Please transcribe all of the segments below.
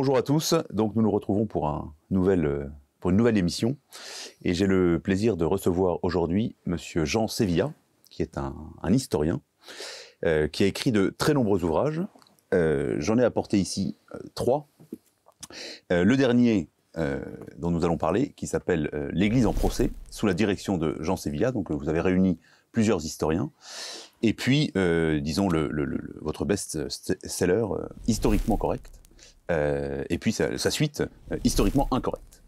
Bonjour à tous. Donc nous nous retrouvons euh, pour, une nouvelle émission et j'ai le plaisir de recevoir aujourd'hui Monsieur Jean Sévilla, qui est un, historien, euh, qui a écrit de très nombreux ouvrages. Euh, j'en ai apporté ici trois. le dernier dont nous allons parler, qui s'appelle L'Église en procès, sous la direction de Jean Sévilla. Donc vous avez réuni plusieurs historiens. Et puis, disons, votre best-seller historiquement correct, euh, et puis sa, suite euh, historiquement incorrecte.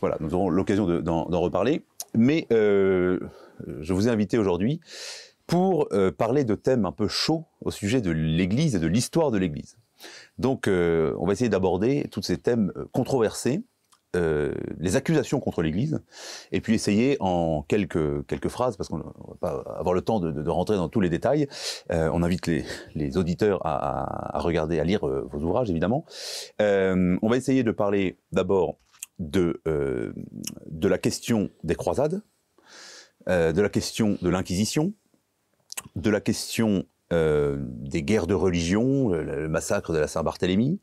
Voilà, nous aurons l'occasion d'en reparler. Mais euh, je vous ai invité aujourd'hui pour parler de thèmes un peu chauds au sujet de l'Église et de l'histoire de l'Église. Donc, on va essayer d'aborder tous ces thèmes controversés euh, les accusations contre l'Église, et puis essayer en quelques, quelques phrases, parce qu'on ne va pas avoir le temps de, rentrer dans tous les détails, euh, on invite les, les auditeurs à, à, regarder, à lire euh, vos ouvrages, évidemment. on va essayer de parler d'abord de, de la question des croisades, de la question de l'Inquisition, de la question des guerres de religion, le, le massacre de la Saint-Barthélemy,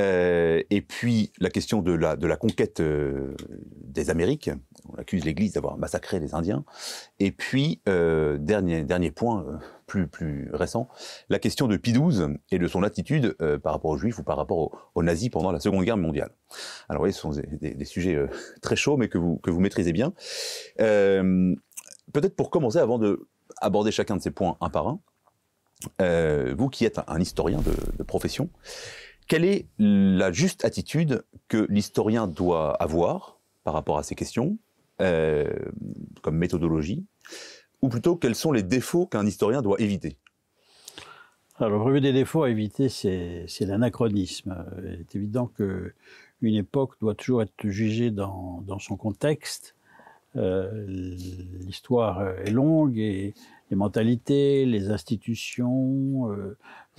euh, et puis la question de la, de la conquête euh, des Amériques. On accuse l'Église d'avoir massacré les Indiens. Et puis, euh, dernier, dernier point plus, plus récent, la question de Pie XII et de son attitude par rapport aux Juifs ou par rapport aux, nazis pendant la Seconde Guerre mondiale. Alors, vous voyez, ce sont des, sujets très chauds, mais que vous, que vous maîtrisez bien. Peut-être pour commencer, avant de aborder chacun de ces points un par un, vous qui êtes un historien de, de profession, quelle est la juste attitude que l'historien doit avoir par rapport à ces questions, euh, comme méthodologie, ou plutôt quels sont les défauts qu'un historien doit éviter alors, le premier des défauts à éviter, c'est l'anachronisme. Il est évident qu'une époque doit toujours être jugée dans son contexte euh, l'histoire euh, est longue et les mentalités, les institutions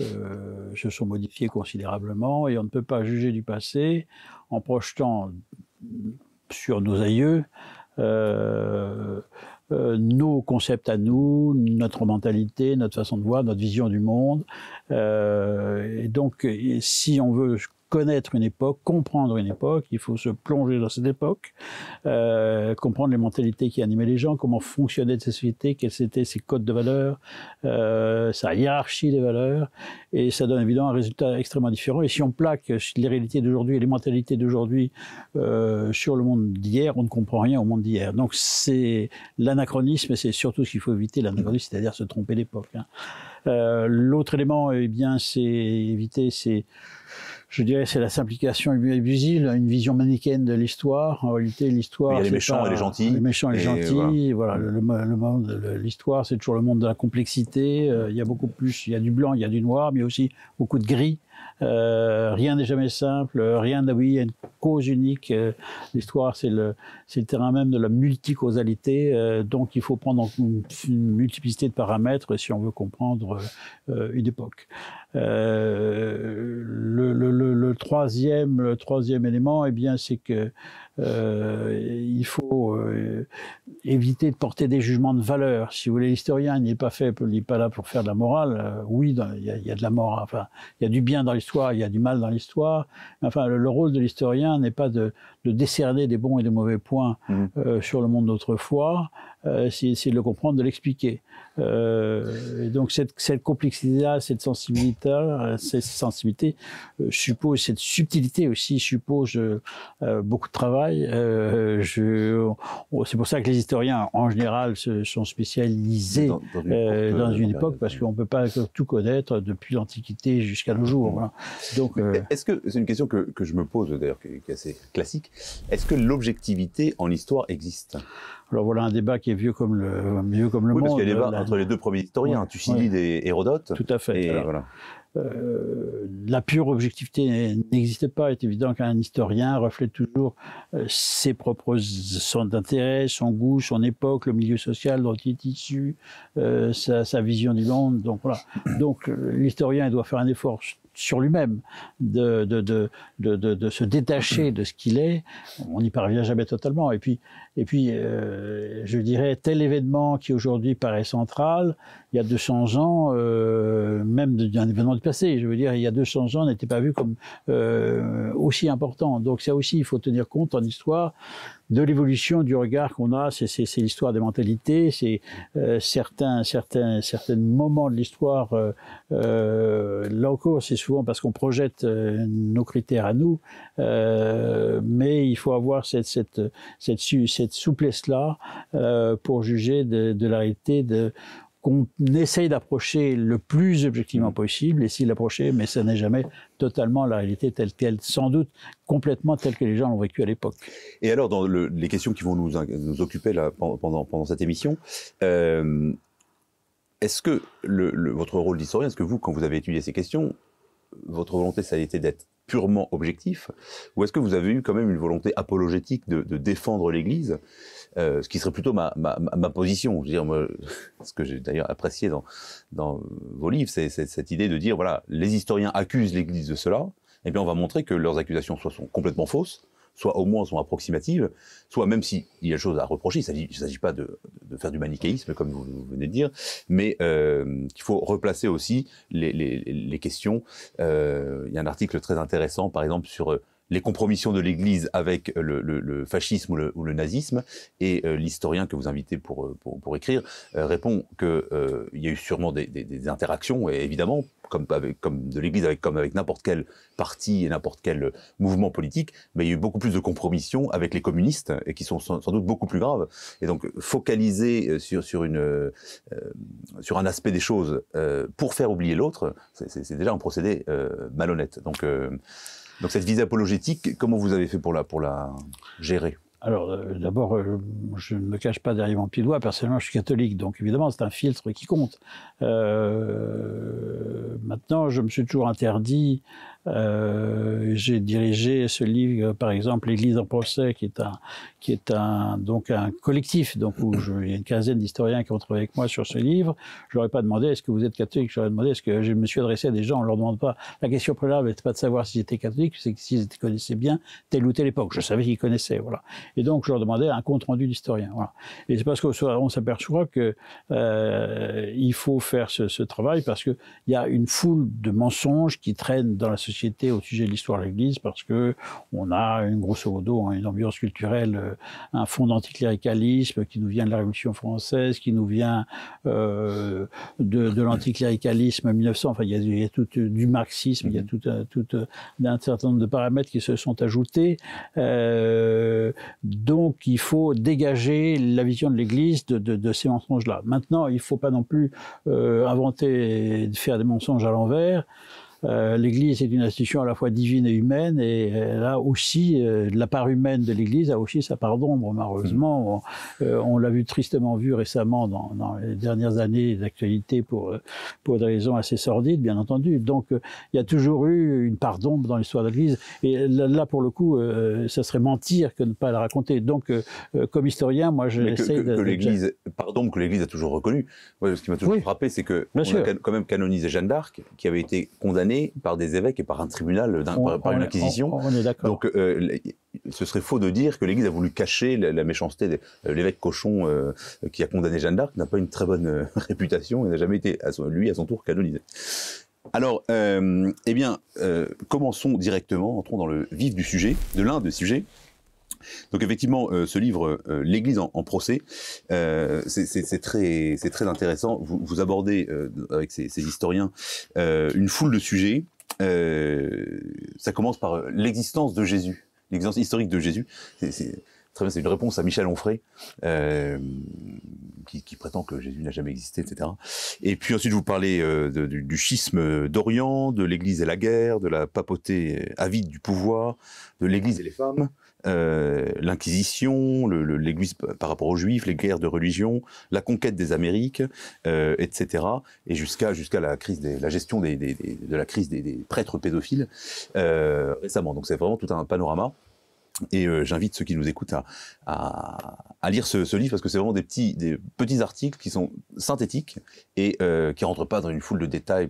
euh, se sont modifiées considérablement et on ne peut pas juger du passé en projetant sur nos aïeux nos concepts à nous, notre mentalité, notre façon de voir, notre vision du monde. et donc, si on veut connaître une époque, comprendre une époque, il faut se plonger dans cette époque, euh, comprendre les mentalités qui animaient les gens, comment fonctionnaient ces société, quels étaient ses codes de valeurs, euh, sa hiérarchie des valeurs, et ça donne évidemment un résultat extrêmement différent. Et si on plaque les réalités d'aujourd'hui et les mentalités d'aujourd'hui euh, sur le monde d'hier, on ne comprend rien au monde d'hier. Donc c'est l'anachronisme, c'est surtout ce qu'il faut éviter, l'anachronisme, c'est-à-dire se tromper d'époque. Hein. Euh, l'autre élément, eh bien, c'est éviter, c'est je dirais, c'est la simplification abusive, une vision manichéenne de l'histoire. En réalité, l'histoire. Il y a les méchants et les gentils. Les méchants et les gentils. voilà, le, monde, l'histoire, c'est toujours le monde de la complexité. Euh, il y a beaucoup plus. Il y a du blanc, il y a du noir, mais aussi beaucoup de gris. Euh, rien n'est jamais simple, rien, oui, il y a une cause unique. Euh, l'histoire, c'est le, c'est le terrain même de la multicausalité. Euh, donc, il faut prendre une multiplicité de paramètres si on veut comprendre euh, une époque. Euh, le, troisième, troisième élément, et eh bien, c'est que il faut éviter de porter des jugements de valeur. Si vous voulez, l'historien n'est pas fait, n'est pas là pour faire de la morale. oui, il y, y, a de la morale. Enfin, il y a du bien dans l'histoire, il y a du mal dans l'histoire. Enfin, le, rôle de l'historien n'est pas de, de décerner des bons et des mauvais points mmh. euh, sur le monde d'autrefois, euh, c'est de le comprendre, de l'expliquer. Euh, donc cette, cette complexité-là, cette sensibilité, euh, cette sensibilité suppose cette subtilité aussi suppose beaucoup de travail. c'est pour ça que les historiens en général se sont spécialisés dans, dans une, époque, parce qu'on ne peut pas tout connaître depuis l'Antiquité jusqu'à nos jours. Hein. Donc, est-ce que c'est une question que, que, je me pose d'ailleurs, qui est assez classique. Est-ce que l'objectivité en histoire existe alors voilà un débat qui est vieux comme le, vieux comme le oui, monde. Parce qu'il y a un euh, débat entre les deux premiers historiens, Tu Thucydide et Hérodote. Tout à fait. Euh, la pure objectivité n'existait pas. Il est évident qu'un historien reflète toujours euh, ses propres son intérêt, son goût, son époque, le milieu social dont il est issu, sa, vision du monde. Donc voilà. Donc l'historien doit faire un effort sur lui-même, de de, de, de, de, se détacher de ce qu'il est, on n'y parvient jamais totalement. Et puis, et puis, euh, je dirais, tel événement qui aujourd'hui paraît central, il y a 200 ans, euh, même d'un événement du passé, je veux dire, il y a 200 ans, n'était pas vu comme euh, aussi important. Donc ça aussi, il faut tenir compte en histoire de l'évolution du regard qu'on a. C'est l'histoire des mentalités, c'est certains, certains, certains moments de l'histoire. là encore, c'est souvent parce qu'on projette nos critères à nous, mais il faut avoir cette, cette, cette, cette cette souplesse-là euh, pour juger de, la réalité de qu'on essaye d'approcher le plus objectivement possible, essayer d'approcher, mais ça n'est jamais totalement la réalité telle qu'elle, sans doute complètement telle que les gens l'ont vécu à l'époque. Et alors, dans les questions qui vont nous, nous occuper là, pendant, pendant cette émission, euh, est-ce que le, votre rôle d'historien, est-ce que vous, quand vous avez étudié ces questions, votre volonté, ça a été d'être purement objectif Ou est-ce que vous avez eu quand même une volonté apologétique de, défendre l'Église euh, Ce qui serait plutôt ma, position. Je dire, ce que j'ai d'ailleurs apprécié dans, dans vos livres, c'est cette idée de dire, voilà, les historiens accusent l'Église de cela, et bien on va montrer que leurs accusations sont complètement fausses, soit au moins sont approximatives, soit même s'il y a chose à reprocher, il ne s'agit, pas de, faire du manichéisme, comme vous, venez de dire, mais euh, qu'il faut replacer aussi les, questions. Euh, il y a un article très intéressant, par exemple, sur euh, les compromissions de l'Église avec le, fascisme ou le, nazisme. Et euh, l'historien que vous invitez pour, euh, pour, écrire euh, répond qu'il euh, y a eu sûrement des, interactions, et évidemment, comme, comme de l'Église, avec, comme avec n'importe quel parti et n'importe quel mouvement politique, mais il y a eu beaucoup plus de compromissions avec les communistes, et qui sont sans, doute beaucoup plus graves. Et donc, focaliser sur, sur, une, sur un aspect des choses pour faire oublier l'autre, c'est déjà un procédé malhonnête. Donc, donc cette visée apologétique, comment vous avez fait pour la, pour la gérer alors, euh, d'abord, euh, je ne me cache pas derrière mon pied doigt. Personnellement, je suis catholique, donc évidemment, c'est un filtre qui compte. Euh, maintenant, je me suis toujours interdit euh, j'ai dirigé ce livre, par exemple, l'Église en procès, qui est un, qui est un, donc un collectif, donc où je, il y a une quinzaine d'historiens qui ont travaillé avec moi sur ce livre. Je leur ai pas demandé est-ce que vous êtes catholique, je leur ai demandé est-ce que je me suis adressé à des gens, on leur demande pas. La question préalable n'était pas de savoir si j'étais catholique, c'est s'ils connaissaient bien telle ou telle époque. Je savais qu'ils connaissaient, voilà. Et donc, je leur demandais un compte rendu d'historien, voilà. Et c'est parce qu'on s'aperçoit que, euh, il faut faire ce, ce travail parce qu'il y a une foule de mensonges qui traînent dans la société au sujet de l'histoire de l'Église parce que on a, une, grosso modo, hein, une ambiance culturelle, euh, un fond d'anticléricalisme qui nous vient de la Révolution française, qui nous vient euh, de, l'anticléricalisme 1900. Enfin, il y a, tout euh, du marxisme, il y a mm-hmm. tout, un certain nombre de paramètres qui se sont ajoutés. donc, il faut dégager la vision de l'Église de, ces mensonges-là. Maintenant, il ne faut pas non plus inventer et faire des mensonges à l'envers. Euh, L'Église est une institution à la fois divine et humaine, et euh, là aussi, euh, la part humaine de l'Église a aussi sa part d'ombre, malheureusement. Mm. On, l'a vu tristement vu récemment dans, les dernières années d'actualité pour, pour des raisons assez sordides, bien entendu. Donc il y a toujours eu une part d'ombre dans l'histoire de l'Église, et là, pour le coup, ça serait mentir que de ne pas la raconter. Donc comme historien, moi j'essaie de... Que l'Église, pardon, que l'Église a toujours reconnu. Moi, ce qui m'a toujours frappé, c'est que on a quand même canonisé Jeanne d'Arc, qui avait été condamnée par des évêques et par un tribunal, par, une acquisition Donc, euh, ce serait faux de dire que l'Église a voulu cacher la, méchanceté. De, euh, l'évêque Cochon, euh, qui a condamné Jeanne d'Arc, n'a pas une très bonne réputation et n'a jamais été, lui, à son tour, canonisé. Alors, eh bien, commençons directement, entrons dans le vif du sujet, de l'un des sujets, donc effectivement, euh, ce livre, euh, L'Église en, procès, euh, c'est très, intéressant. Vous, abordez avec ces, historiens une foule de sujets. ça commence par l'existence de Jésus, l'existence historique de Jésus. C'est très bien, c'est une réponse à Michel Onfray, qui, prétend que Jésus n'a jamais existé, etc. Et puis ensuite, vous parlez du, du, schisme d'Orient, de l'Église et la guerre, de la papauté avide du pouvoir, de l'Église et les femmes. Euh, l'Inquisition, l'Église par rapport aux Juifs, les guerres de religion, la conquête des Amériques, euh, etc. Et jusqu'à jusqu'à la crise, des, la gestion de la crise des, prêtres pédophiles euh, récemment. Donc c'est vraiment tout un panorama. Et euh, j'invite ceux qui nous écoutent à, lire ce, livre parce que c'est vraiment des petits, articles qui sont synthétiques et euh, qui ne rentrent pas dans une foule de détails.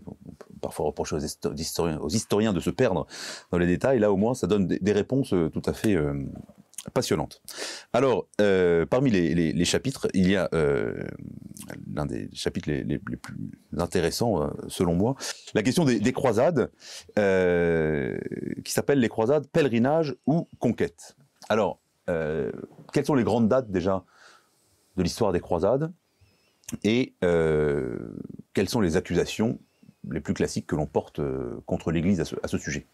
parfois reprocher aux, historiens, aux historiens de se perdre dans les détails. Là, au moins, ça donne des, réponses euh, tout à fait passionnante. Alors, euh, parmi les, chapitres, il y a euh, l'un des chapitres les, plus intéressants, euh, selon moi, la question des, croisades, qui s'appelle les croisades pèlerinage ou conquête. Alors, quelles sont les grandes dates déjà de l'histoire des croisades et quelles sont les accusations les plus classiques que l'on porte contre l'Église à ce sujet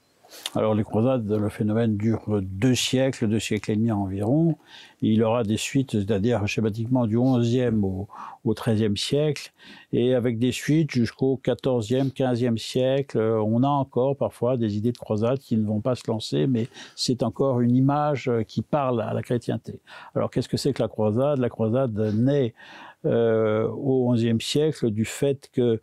alors les croisades, le phénomène dure deux siècles, deux siècles et demi environ. il aura des suites, c'est-à-dire schématiquement du 11e au, XIIIe 13 siècle, et avec des suites jusqu'au 14e, siècle. On a encore parfois des idées de croisades qui ne vont pas se lancer, mais c'est encore une image qui parle à la chrétienté. Alors qu'est-ce que c'est que la croisade La croisade naît euh, au 11 siècle du fait que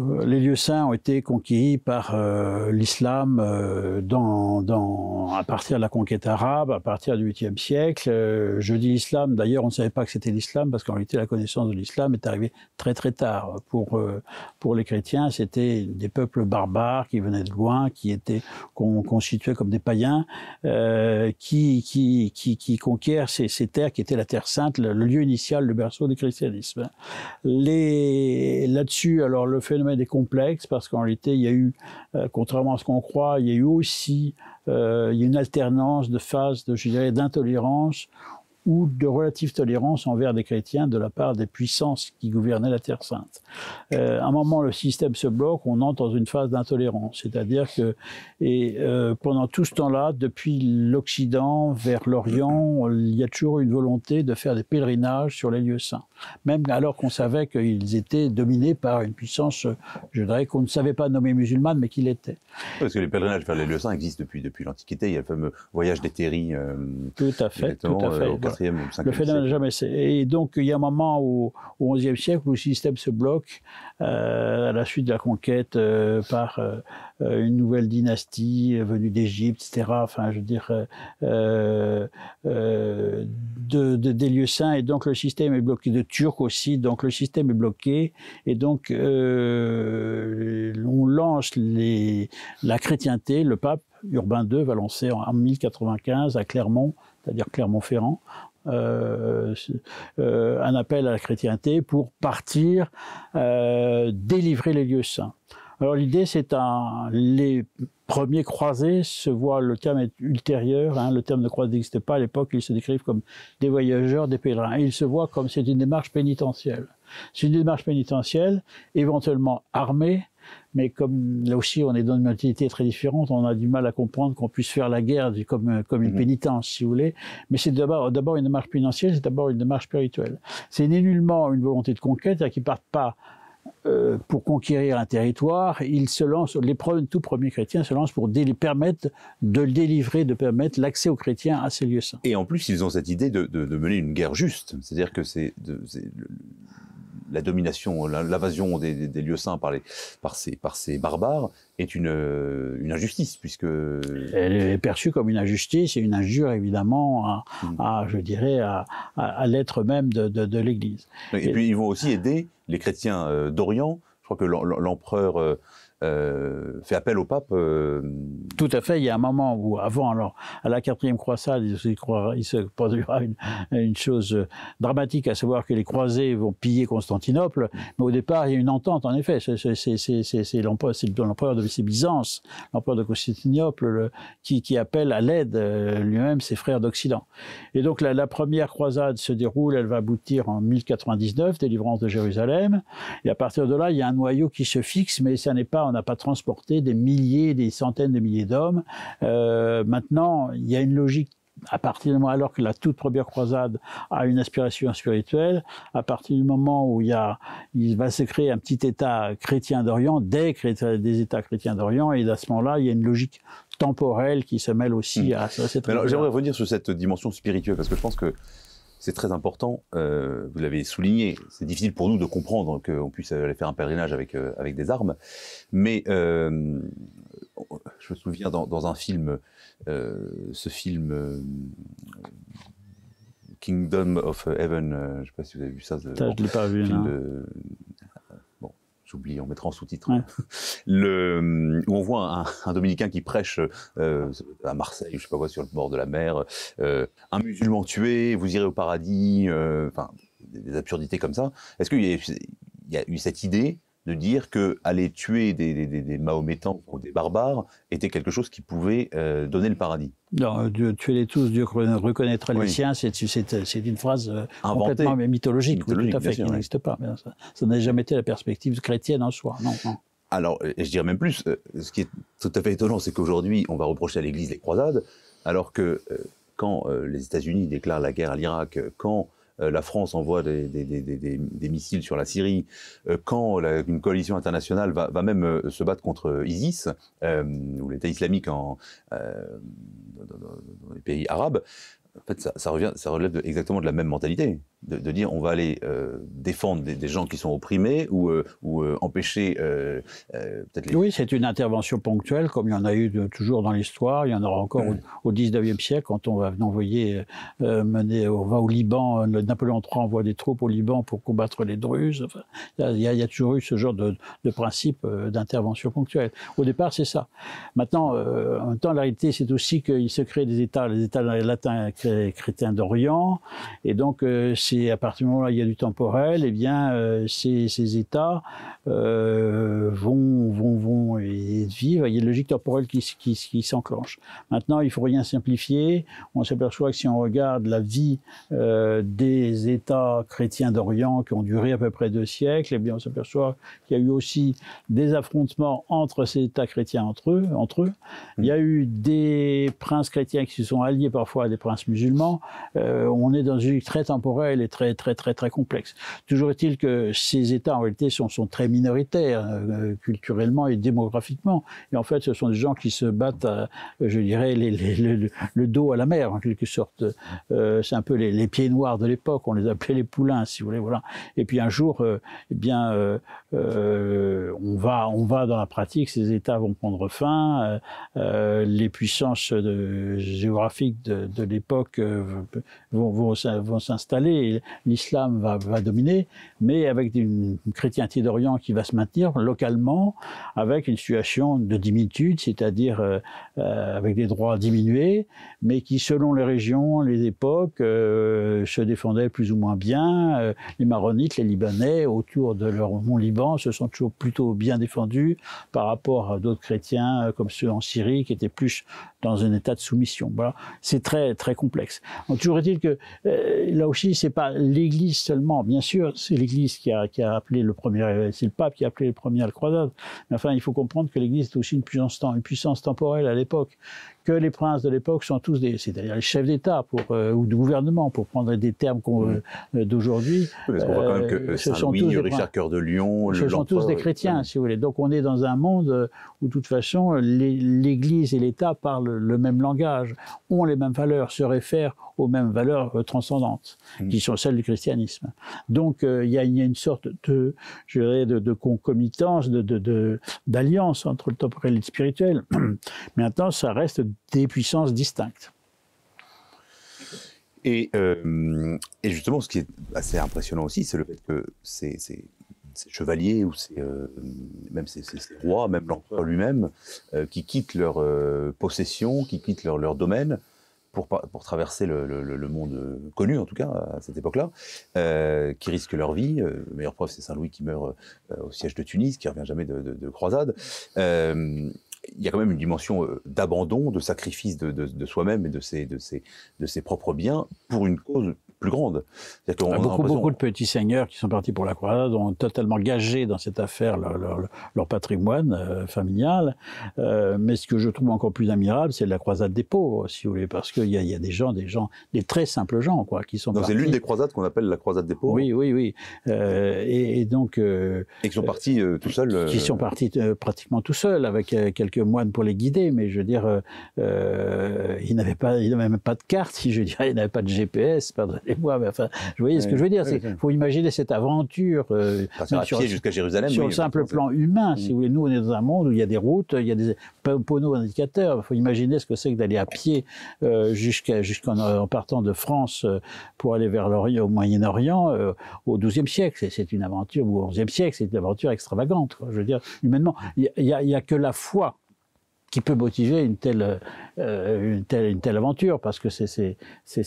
euh, les lieux saints ont été conquis par euh, l'islam euh, dans, à partir de la conquête arabe, à partir du 8e siècle. je dis islam, d'ailleurs on ne savait pas que c'était l'islam parce qu'en réalité la connaissance de l'islam est arrivée très très tard. Pour, pour les chrétiens, c'était des peuples barbares qui venaient de loin, qui étaient constitués comme des païens, qui, qui, qui, conquièrent ces, terres qui étaient la terre sainte, le, le lieu initial, le berceau du christianisme. Là-dessus, alors le phénomène des complexes parce qu'en réalité, il y a eu, euh, contrairement à ce qu'on croit, il y a eu aussi euh, il une alternance de phases, de, d'intolérance ou de relative tolérance envers les chrétiens de la part des puissances qui gouvernaient la Terre sainte. Euh, à un moment, le système se bloque, on entre dans une phase d'intolérance, c'est-à-dire que et euh, pendant tout ce temps-là, depuis l'Occident vers l'Orient, il y a toujours eu une volonté de faire des pèlerinages sur les lieux saints, même alors qu'on savait qu'ils étaient dominés par une puissance, je dirais qu'on ne savait pas nommer musulmane, mais qu'il était. Parce que les pèlerinages vers les lieux saints existent depuis, depuis l'Antiquité. Il y a le fameux voyage des Théries. Euh, tout à fait. Tout à fait. Euh, au 4e voilà. ou 5e Le phénomène siècle. jamais. Et donc, il y a un moment au 11e siècle où le système se bloque euh, à la suite de la conquête euh, par euh, une nouvelle dynastie venue d'Égypte, etc. Enfin, je veux dire, des lieux saints. Et donc le système est bloqué, de Turcs aussi. Donc le système est bloqué. Et donc on lance la chrétienté, le pape Urbain II va lancer en 1095 à Clermont, c'est-à-dire Clermont-Ferrand, euh, euh, un appel à la chrétienté pour partir euh, délivrer les lieux saints. Alors l'idée, c'est un les premiers croisés se voient, le terme est ultérieur, hein, le terme de croisés n'existait pas à l'époque, ils se décrivent comme des voyageurs, des pèlerins, et ils se voient comme c'est une démarche pénitentielle. C'est une démarche pénitentielle, éventuellement armée, mais comme là aussi, on est dans une mentalité très différente, on a du mal à comprendre qu'on puisse faire la guerre du, comme, comme une mhm. pénitence, si vous voulez. Mais c'est d'abord, une démarche pénitentielle, c'est d'abord une démarche spirituelle. C'est nullement une volonté de conquête, c'est-à-dire qu'ils ne partent pas euh, pour conquérir un territoire, ils se lancent, les tout premiers chrétiens se lancent pour permettre de le délivrer, de permettre l'accès aux chrétiens à ces lieux saints. Et en plus, ils ont cette idée de, mener une guerre juste, c'est-à-dire que c'est, la domination, l'invasion des, lieux saints par, ces, barbares est une, injustice, puisque... Elle est perçue comme une injustice et une injure, évidemment, à, mm. je dirais, à, l'être même de, l'Église. et, puis, ils vont aussi aider les chrétiens euh, d'Orient. Je crois que l'empereur euh, euh, fait appel au pape. Euh, Tout à fait. Il y a un moment où, avant, alors, à la quatrième croisade, il se, se produira une, chose euh, dramatique, à savoir que les croisés vont piller Constantinople. Mais au départ, il y a une entente, en effet. C'est l'empereur de Byzance, l'empereur de Constantinople, qui, appelle à l'aide lui-même ses frères d'Occident. Et donc, la, la, première croisade se déroule, elle va aboutir en 1099, délivrance de Jérusalem. Et à partir de là, il y a un noyau qui se fixe, mais ça n'est pas en n'a pas transporté des milliers, des centaines de milliers d'hommes. Euh, maintenant, il y a une logique à partir du moment alors que la toute première croisade a une aspiration spirituelle, à partir du moment où il, il va se créer un petit État chrétien d'Orient, des, des États chrétiens d'Orient, et à ce moment-là, il y a une logique temporelle qui se mêle aussi hmm. à, à cette. J'aimerais revenir sur cette dimension spirituelle parce que je pense que c'est très important, euh, vous l'avez souligné, c'est difficile pour nous de comprendre qu'on puisse aller faire un pèlerinage avec, euh, avec des armes, mais euh, je me souviens dans, dans un film, ce film Kingdom of Heaven, je ne sais pas si vous avez vu ça, de, je l'ai pas vu, film non j'oublie, on mettra en sous-titre, euh, où on voit un, dominicain qui prêche euh, à Marseille, je sais pas quoi, sur le bord de la mer, euh, un musulman tué, vous irez au paradis, enfin, des absurdités comme ça. Est-ce qu'il y, y, a eu cette idée de dire que aller tuer des, mahométans ou des barbares était quelque chose qui pouvait euh, donner le paradis. Non, euh, Dieu, tuer les tous, Dieu reconnaîtra les siens, c'est une phrase euh, complètement mythologique, tout à fait, qui n'existe pas. Ça n'a jamais été la perspective chrétienne en soi, Alors, je dirais même plus, ce qui est tout à fait étonnant, c'est qu'aujourd'hui, on va reprocher à l'Église les croisades, alors que quand les États-Unis déclarent la guerre à l'Irak, quand euh, la France envoie des, missiles sur la Syrie, euh, quand une coalition internationale va, même euh, se battre contre ISIS, ou l'État islamique en, dans, les pays arabes, en fait, ça, revient, ça relève exactement de la même mentalité, de, dire on va aller euh, défendre des, gens qui sont opprimés ou, euh, euh, empêcher peut-être les... Oui, c'est une intervention ponctuelle, comme il y en a eu toujours dans l'histoire, il y en aura encore au, XIXe 19e siècle, quand on va envoyer, mener, on va au Liban, Napoléon III envoie des troupes au Liban pour combattre les Druzes. il, y a, toujours eu ce genre de, principe d'intervention ponctuelle. Au départ, c'est ça. Maintenant, en même temps, la réalité, c'est aussi qu'il se crée des États, les États latins chrétiens d'Orient. Et donc, euh, c'est à partir du moment où il y a du temporel, et eh bien, euh, ces, ces, États euh, vont, vont, vont et vivre. Il y a une logique temporelle qui, qui, s'enclenche. Maintenant, il faut rien simplifier. On s'aperçoit que si on regarde la vie des États chrétiens d'Orient qui ont duré à peu près deux siècles, et eh bien, on s'aperçoit qu'il y a eu aussi des affrontements entre ces États chrétiens entre eux. Entre eux. Il y a eu des princes chrétiens qui se sont alliés parfois à des princes musulmans euh, on est dans une vie très temporelle et très, très, très, très complexe. Toujours est-il que ces États, en réalité, sont, très minoritaires, euh, culturellement et démographiquement. Et en fait, ce sont des gens qui se battent, euh, je dirais, le, dos à la mer, en quelque sorte. c'est un peu les, pieds noirs de l'époque, on les appelait les poulains, si vous voulez. Et puis un jour, eh bien, on, va, on va dans la pratique, ces États vont prendre fin, les puissances géographiques de l'époque euh, vont, vont s'installer, l'islam va, dominer, mais avec une chrétienté d'Orient qui va se maintenir localement, avec une situation de diminutude c'est-à-dire euh, euh, avec des droits diminués, mais qui selon les régions, les époques, se défendaient plus ou moins bien. les Maronites, les Libanais, autour de leur mont Liban, se sont toujours plutôt bien défendus par rapport à d'autres chrétiens comme ceux en Syrie qui étaient plus dans un état de soumission. c'est très très complexe. Donc, toujours est-il que euh, là aussi, c'est pas l'Église seulement. Bien sûr, c'est l'Église qui a, qui a, appelé le premier, c'est le pape qui a appelé le premier à la croisade. Mais enfin, il faut comprendre que l'Église est aussi une puissance, une puissance temporelle à l'époque, que les princes de l'époque sont tous des, c'est-à-dire les chefs d'État pour euh, ou de gouvernement, pour prendre des termes euh, d'aujourd'hui. voit quand même que euh, ce sont Richard Cœur de Lyon, ce sont tous des chrétiens, si vous voulez. Donc on est dans un monde où de toute façon l'Église et l'État parlent le même langage, ont les mêmes valeurs, se réfèrent aux mêmes valeurs transcendantes mm. qui sont celles du christianisme. Donc il y, a une sorte de, je dirais, de, concomitance, de d'alliance entre le temporel et le spirituel. Mais maintenant, ça reste des puissances distinctes. Euh, et, justement, ce qui est assez impressionnant aussi, c'est le fait que ces, chevaliers ou euh, même ces, rois, même l'empereur lui-même, euh, qui quittent leur possession, qui quittent leur, domaine pour, traverser le, monde connu, en tout cas à cette époque-là, qui risquent leur vie. La meilleure preuve, c'est Saint Louis qui meurt au siège de Tunis, qui ne revient jamais de, de croisade il y a quand même une dimension euh, d'abandon, de sacrifice de, de, soi-même et de ses, de ses, de ses propres biens pour une cause plus grande. Euh, beaucoup, beaucoup de petits seigneurs qui sont partis pour la croisade ont totalement gagé dans cette affaire leur, leur, patrimoine euh, familial. Euh, mais ce que je trouve encore plus admirable, c'est la croisade des pauvres, si vous voulez, parce qu'il y, y, a des gens, des gens, des très simples gens, quoi, qui sont. Donc c'est l'une des croisades qu'on appelle la croisade des pauvres. Oui, oui, oui. et, donc. et qui sont partis tout seuls. Qui sont partis pratiquement tout seuls, avec quelques moines pour les guider, mais je veux dire, ils n'avaient pas, ils n'avaient même pas de carte, si je dirais, ils n'avaient pas de GPS, pas vous voyez ce que je veux dire Il faut imaginer cette aventure euh, sur, jusqu'à Jérusalem, sur le simple plan humain. Mm. Si vous voulez, nous, on est dans un monde où il y a des routes, il y a des panneaux indicateurs. Il faut imaginer ce que c'est que d'aller à pied euh, jusqu'à, jusqu'en euh, partant de France euh, pour aller vers l'Orient, au Moyen-Orient, au XIIe siècle. C'est une aventure, ou au XIe siècle, c'est une aventure extravagante. Je veux dire, humainement, il n'y a, a que la foi qui peut motiver une telle, euh, une telle, une telle aventure, parce que c'est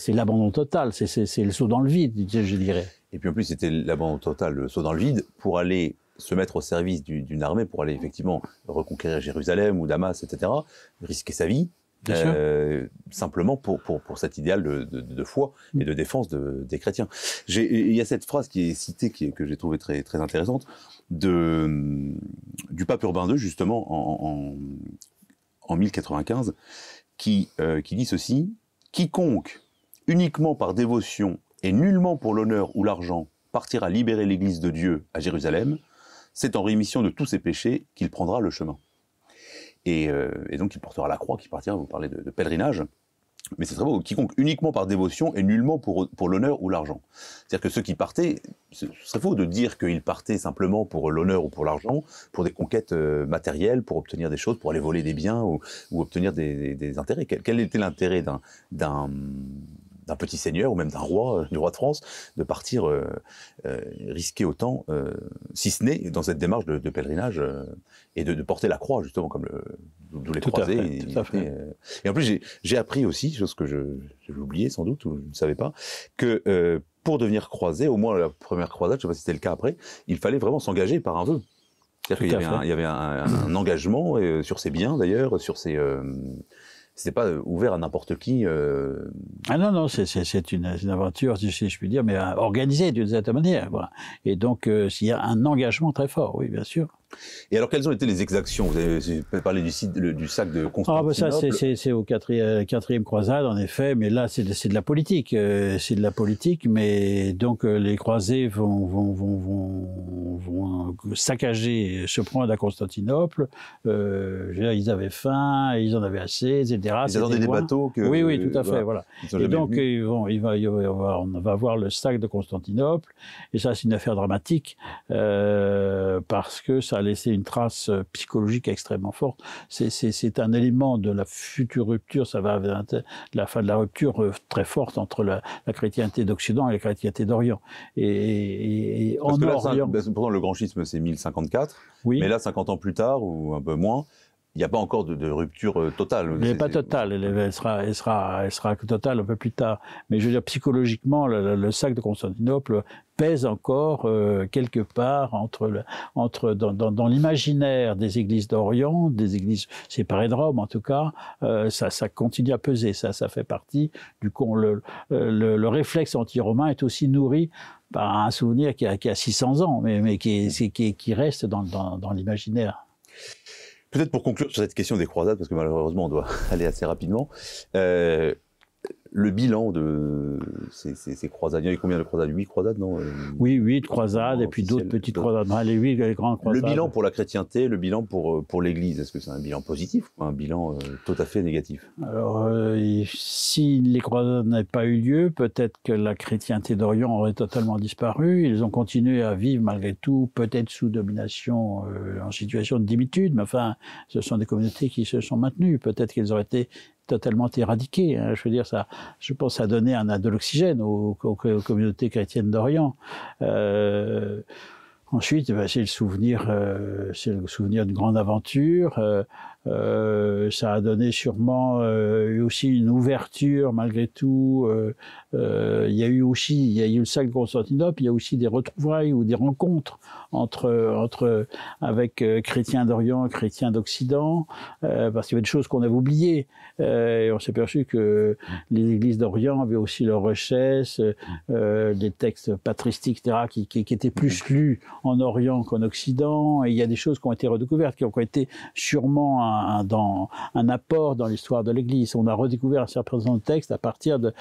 l'abandon total, c'est le saut dans le vide, je dirais. Et puis en plus, c'était l'abandon total, le saut dans le vide, pour aller se mettre au service d'une armée, pour aller effectivement reconquérir Jérusalem ou Damas, etc., risquer sa vie, euh, simplement pour, pour, pour, cet idéal de, de, foi et de défense des chrétiens. Il y a cette phrase qui est citée, que j'ai trouvée très, très intéressante, de, du pape Urbain II, justement, en, en 1095, qui, euh, qui dit ceci Quiconque, uniquement par dévotion et nullement pour l'honneur ou l'argent, partira libérer l'Église de Dieu à Jérusalem, c'est en rémission de tous ses péchés qu'il prendra le chemin. Euh, et, donc il portera la croix, qui partira, vous parlez de pèlerinage, mais c'est très beau, quiconque uniquement par dévotion et nullement pour, pour l'honneur ou l'argent. C'est-à-dire que ceux qui partaient, ce serait faux de dire qu'ils partaient simplement pour l'honneur ou pour l'argent, pour des conquêtes euh, matérielles, pour obtenir des choses, pour aller voler des biens ou, obtenir des, intérêts. Quel, quel était l'intérêt d'un d'un petit seigneur ou même d'un roi, euh, du roi de France, de partir euh, euh, risquer autant, si ce n'est dans cette démarche de, pèlerinage et de, porter la croix justement comme le, d'où les croisés. et, en plus, j'ai appris aussi, chose que je, l'oubliais sans doute ou je ne savais pas, que pour devenir croisé, au moins la première croisade, je ne sais pas si c'était le cas après, il fallait vraiment s'engager par un vœu. C'est-à-dire qu'il y, avait un, il y avait un, engagement sur ses biens d'ailleurs, sur ses, c'était pas euh, ouvert à n'importe qui. Euh... Ah non, non, c'est une, une, aventure, si je puis dire, mais euh, organisée d'une certaine manière. Et donc, il euh, s'il y a un engagement très fort, oui, bien sûr. Et alors, quelles ont été les exactions Vous avez parlé du, du sac de Constantinople. Ah, bah, ça, c'est au quatrième, euh, quatrième, croisade, en effet, mais là, c'est de, de la politique. Euh, c'est de la politique, mais donc euh, les croisés vont, vont, vont, vont saccager ce point à Constantinople. Euh, ils avaient faim, ils en avaient assez, etc. Ils attendaient des bateaux que. Oui, oui, tout à fait, voilà. Et donc, ils vont, ils vont, ils on va voir le sac de Constantinople, et ça, c'est une affaire dramatique, parce que ça a laissé une trace euh, psychologique extrêmement forte. C'est un élément de la future rupture, ça va la fin de la rupture euh, très forte entre la, chrétienté d'Occident et la chrétienté d'Orient. Et, en Orient. pourtant, le grand schisme, c'est 1054. Oui. Mais là, 50 ans plus tard, ou un peu moins, il n'y a pas encore de, rupture euh, totale. Mais pas totale, elle, sera, elle, sera, elle sera totale un peu plus tard. Mais je veux dire, psychologiquement, le, sac de Constantinople pèse encore euh, quelque part entre, le, entre dans, l'imaginaire des églises d'Orient, des églises séparées de Rome en tout cas, euh, ça, ça continue à peser, ça, ça fait partie du con. Le, réflexe anti-romain est aussi nourri par un souvenir qui a, 600 ans, mais, qui, qui, reste dans l'imaginaire. Peut-être pour conclure sur cette question des croisades, parce que malheureusement on doit aller assez rapidement. Euh, le bilan de ces, croisades. Il y a combien de croisades Huit croisades, non euh? Oui, huit croisades, et puis d'autres petites croisades. les huit les euh, grandes croisades. Le bilan pour la chrétienté, le bilan euh, pour, l'Église, est-ce que c'est un bilan positif ou un bilan tout à fait négatif Alors, si les croisades n'avaient pas eu lieu, peut-être que la chrétienté d'Orient aurait totalement disparu. Ils ont continué à vivre malgré tout, peut-être sous domination, en situation de dimitude, mais enfin, ce sont des communautés qui se sont maintenues. Peut-être qu'elles auraient été totalement éradiquées. Hein. Je veux dire, ça, je pense, à donner un, de l'oxygène aux, communautés chrétiennes d'Orient. Euh, ensuite, eh ben, c'est le souvenir, euh, c'est le souvenir d'une grande aventure. Euh, euh, ça a donné sûrement euh, aussi une ouverture malgré tout. Euh, il y a eu aussi, il y a eu le sac de Constantinople, il y a aussi des retrouvailles ou des rencontres entre entre avec chrétiens d'Orient, chrétiens d'Occident, parce qu'il y avait des choses qu'on avait oubliées. et on s'est perçu que les églises d'Orient avaient aussi leur richesse, des textes patristiques, etc., qui, qui étaient plus lus en Orient qu'en Occident. Et il y a des choses qui ont été redécouvertes, qui ont été sûrement un, un, dans, un apport dans l'histoire de l'Église. On a redécouvert un certain nombre de textes à partir des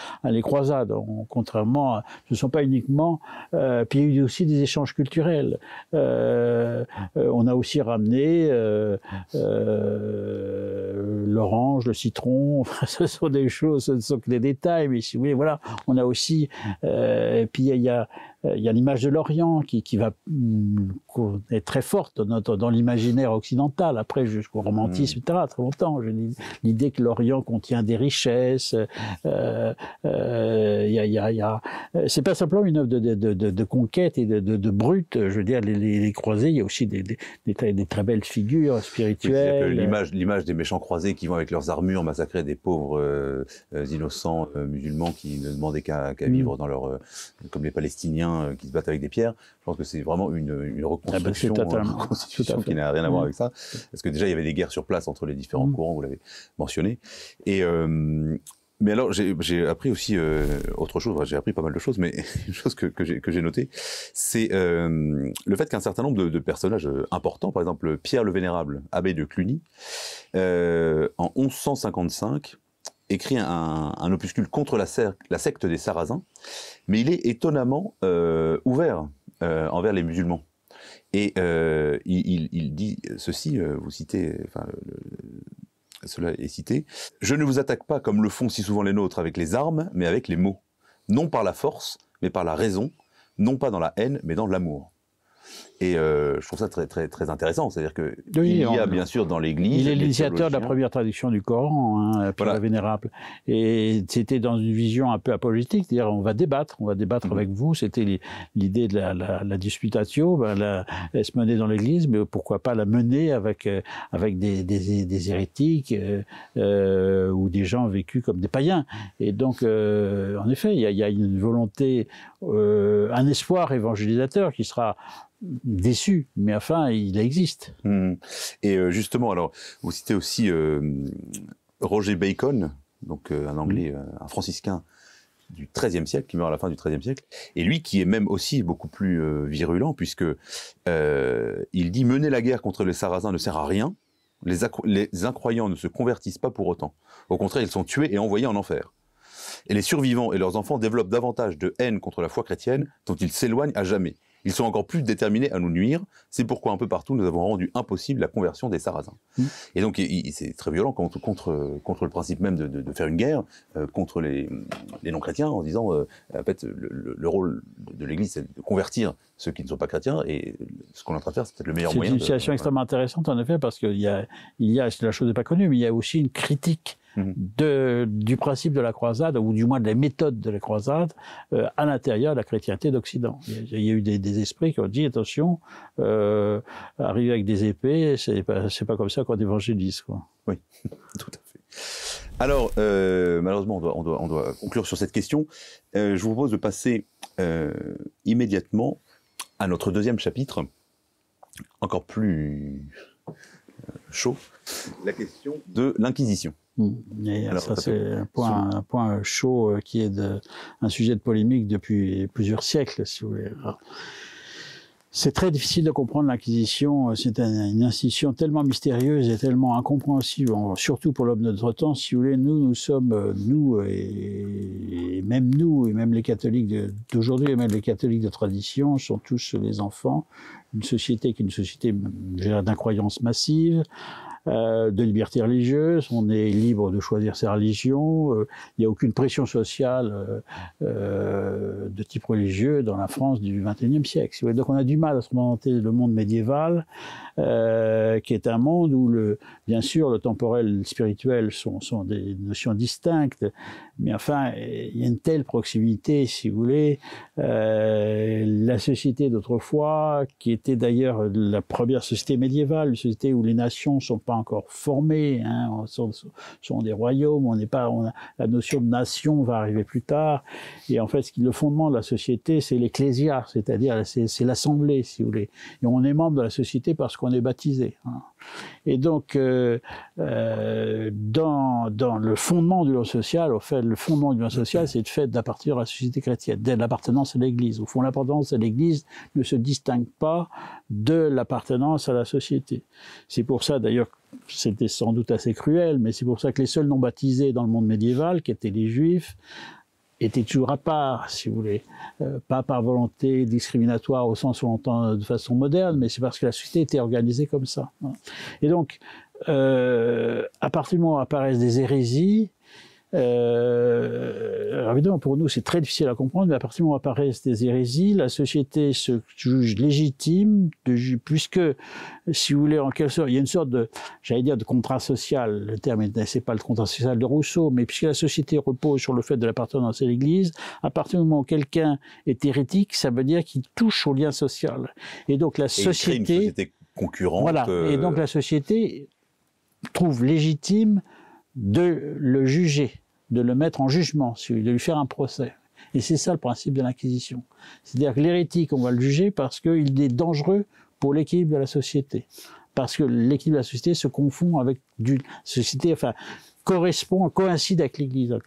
croisades. contrairement, ce ne sont pas uniquement... Euh, puis il y a eu aussi des échanges culturels. Euh, euh, on a aussi ramené l'orange, le citron. ce sont des choses, ce ne sont que des détails, mais si vous voulez, voilà. On a aussi... puis il y a euh, il y a l'image de l'Orient qui, qui va mm, est très forte dans, dans l'imaginaire occidental, après jusqu'au romantisme, mm. etc. Très longtemps, l'idée que l'Orient contient des richesses. Euh, n'est euh, y a, y a... Euh, c'est pas simplement une œuvre de, de, de, conquête et de, brute. Je veux dire, les, croisés, il y a aussi des, des, des, très, belles figures spirituelles. L'image, l'image des méchants croisés qui vont avec leurs armures massacrer des pauvres innocents musulmans qui ne demandaient qu'à, mm. vivre dans leur, comme les Palestiniens Hein, qui se battent avec des pierres. Je pense que c'est vraiment une, reconstruction, une ah bah, reconstitution hein, qui n'a rien à voir mmh. avec ça. Parce que déjà, il y avait des guerres sur place entre les différents mmh. courants, vous l'avez mentionné. Et, euh, mais alors, j'ai appris aussi euh, autre chose, j'ai appris pas mal de choses, mais une chose que, que j'ai notée, c'est euh, le fait qu'un certain nombre de, de, personnages importants, par exemple Pierre le Vénérable, abbé de Cluny, en 1155, écrit un, opuscule contre la, secte des Sarrasins, mais il est étonnamment euh, ouvert euh, envers les musulmans. Et euh, il, dit ceci, vous citez, cela est cité, Je ne vous attaque pas comme le font si souvent les nôtres avec les armes, mais avec les mots. Non par la force, mais par la raison. Non pas dans la haine, mais dans l'amour. Et euh, je trouve ça très, très, intéressant. C'est-à-dire qu'il il y a bien sûr dans l'Église. Il est l'initiateur de la première traduction du Coran, hein, la Vénérable. Et c'était dans une vision un peu apologétique, c'est-à-dire on va débattre, on va débattre mhm. avec vous. C'était l'idée de la, disputatio, ben, la, elle se menait dans l'Église, mais pourquoi pas la mener avec, euh, avec des, hérétiques euh, ou des gens vécus comme des païens. Et donc, en effet, il y, il y a une volonté, un espoir évangélisateur qui sera déçu, mais enfin, il existe. Hmm. Et euh, justement, alors, vous citez aussi euh, Roger Bacon, donc euh, un anglais, un franciscain du XIIIe siècle, qui meurt à la fin du XIIIe siècle, et lui qui est même aussi beaucoup plus virulent, puisque il dit mener la guerre contre les Sarrasins ne sert à rien, les incroyants ne se convertissent pas pour autant. Au contraire, ils sont tués et envoyés en enfer et les survivants et leurs enfants développent davantage de haine contre la foi chrétienne dont ils s'éloignent à jamais. Ils sont encore plus déterminés à nous nuire. C'est pourquoi un peu partout, nous avons rendu impossible la conversion des Sarrasins. Mmh. Et donc, c'est très violent contre, contre, contre, le principe même de, faire une guerre euh, contre les, non-chrétiens en disant, euh, en fait, le, rôle de l'Église, c'est de convertir ceux qui ne sont pas chrétiens. Et ce qu'on est en train de faire, c'est peut-être le meilleur moyen. C'est une situation extrêmement intéressante, en effet, parce qu'il y a, y a, la chose n'est pas connue, mais il y a aussi une critique Mhm. du principe de la croisade, ou du moins de la méthode de la croisade, euh, à l'intérieur de la chrétienté d'Occident. Il, y a eu des, esprits qui ont dit, attention, euh, arriver avec des épées, c'est pas, pas comme ça qu'on évangélise. Quoi. Oui, tout à fait. Alors, euh, malheureusement, on doit, conclure sur cette question. Euh, je vous propose de passer immédiatement à notre deuxième chapitre, encore plus chaud, la question de l'Inquisition. Hmm. Et euh, ça, c'est un point, un point, chaud euh, qui est de, un sujet de polémique depuis plusieurs siècles, si vous voulez. C'est très difficile de comprendre l'Inquisition. Euh, c'est une institution tellement mystérieuse et tellement incompréhensible, surtout pour l'homme de notre temps. Si vous voulez, nous, nous sommes, nous, et, même nous, et même les catholiques d'aujourd'hui, et même les catholiques de tradition, sont tous les enfants Une société qui est une société d'incroyance massive, euh, de liberté religieuse, on est libre de choisir sa religion, euh, il n'y a aucune pression sociale euh, de type religieux dans la France du XXIe siècle. Donc on a du mal à se le monde médiéval, qui est un monde où, le, bien sûr, le temporel et le spirituel sont, sont des notions distinctes, mais enfin, il y a une telle proximité, si vous voulez. Euh, la société d'autrefois, qui était d'ailleurs la première société médiévale, une société où les nations ne sont pas encore formées, hein, sont, des royaumes, on n'est pas, la notion de nation va arriver plus tard. Et en fait, ce qui, le fondement de la société, c'est l'ecclésia, c'est-à-dire c'est l'assemblée, si vous voulez. Et on est membre de la société parce qu'on est baptisé. Hein. Et donc, euh, euh, dans, dans le fondement du lot social, au fait, le fondement du bien social, c'est le fait d'appartenir à la société chrétienne, d'être l'appartenance à l'Église. Au fond, l'appartenance à l'Église ne se distingue pas de l'appartenance à la société. C'est pour ça, d'ailleurs, c'était sans doute assez cruel, mais c'est pour ça que les seuls non baptisés dans le monde médiéval, qui étaient les Juifs, étaient toujours à part, si vous voulez, euh, pas par volonté discriminatoire au sens où on entend de façon moderne, mais c'est parce que la société était organisée comme ça. Et donc, euh, à partir du moment où apparaissent des hérésies, euh, alors évidemment, pour nous, c'est très difficile à comprendre, mais à partir du moment où apparaissent des hérésies, la société se juge légitime, puisque, si vous voulez, en quelque sorte, il y a une sorte de, j'allais dire, de contrat social. Le terme, c'est pas le contrat social de Rousseau, mais puisque la société repose sur le fait de l'appartenance à l'Église, à partir du moment où quelqu'un est hérétique, ça veut dire qu'il touche au lien social. Et donc la société, c'était une concurrente. Voilà. Et donc euh, la société trouve légitime de le juger, de le mettre en jugement, de lui faire un procès. Et c'est ça le principe de l'Inquisition. C'est-à-dire que l'hérétique, on va le juger parce qu'il est dangereux pour l'équilibre de la société. Parce que l'équilibre de la société se confond avec du, société, enfin, correspond, coïncide avec l'Église en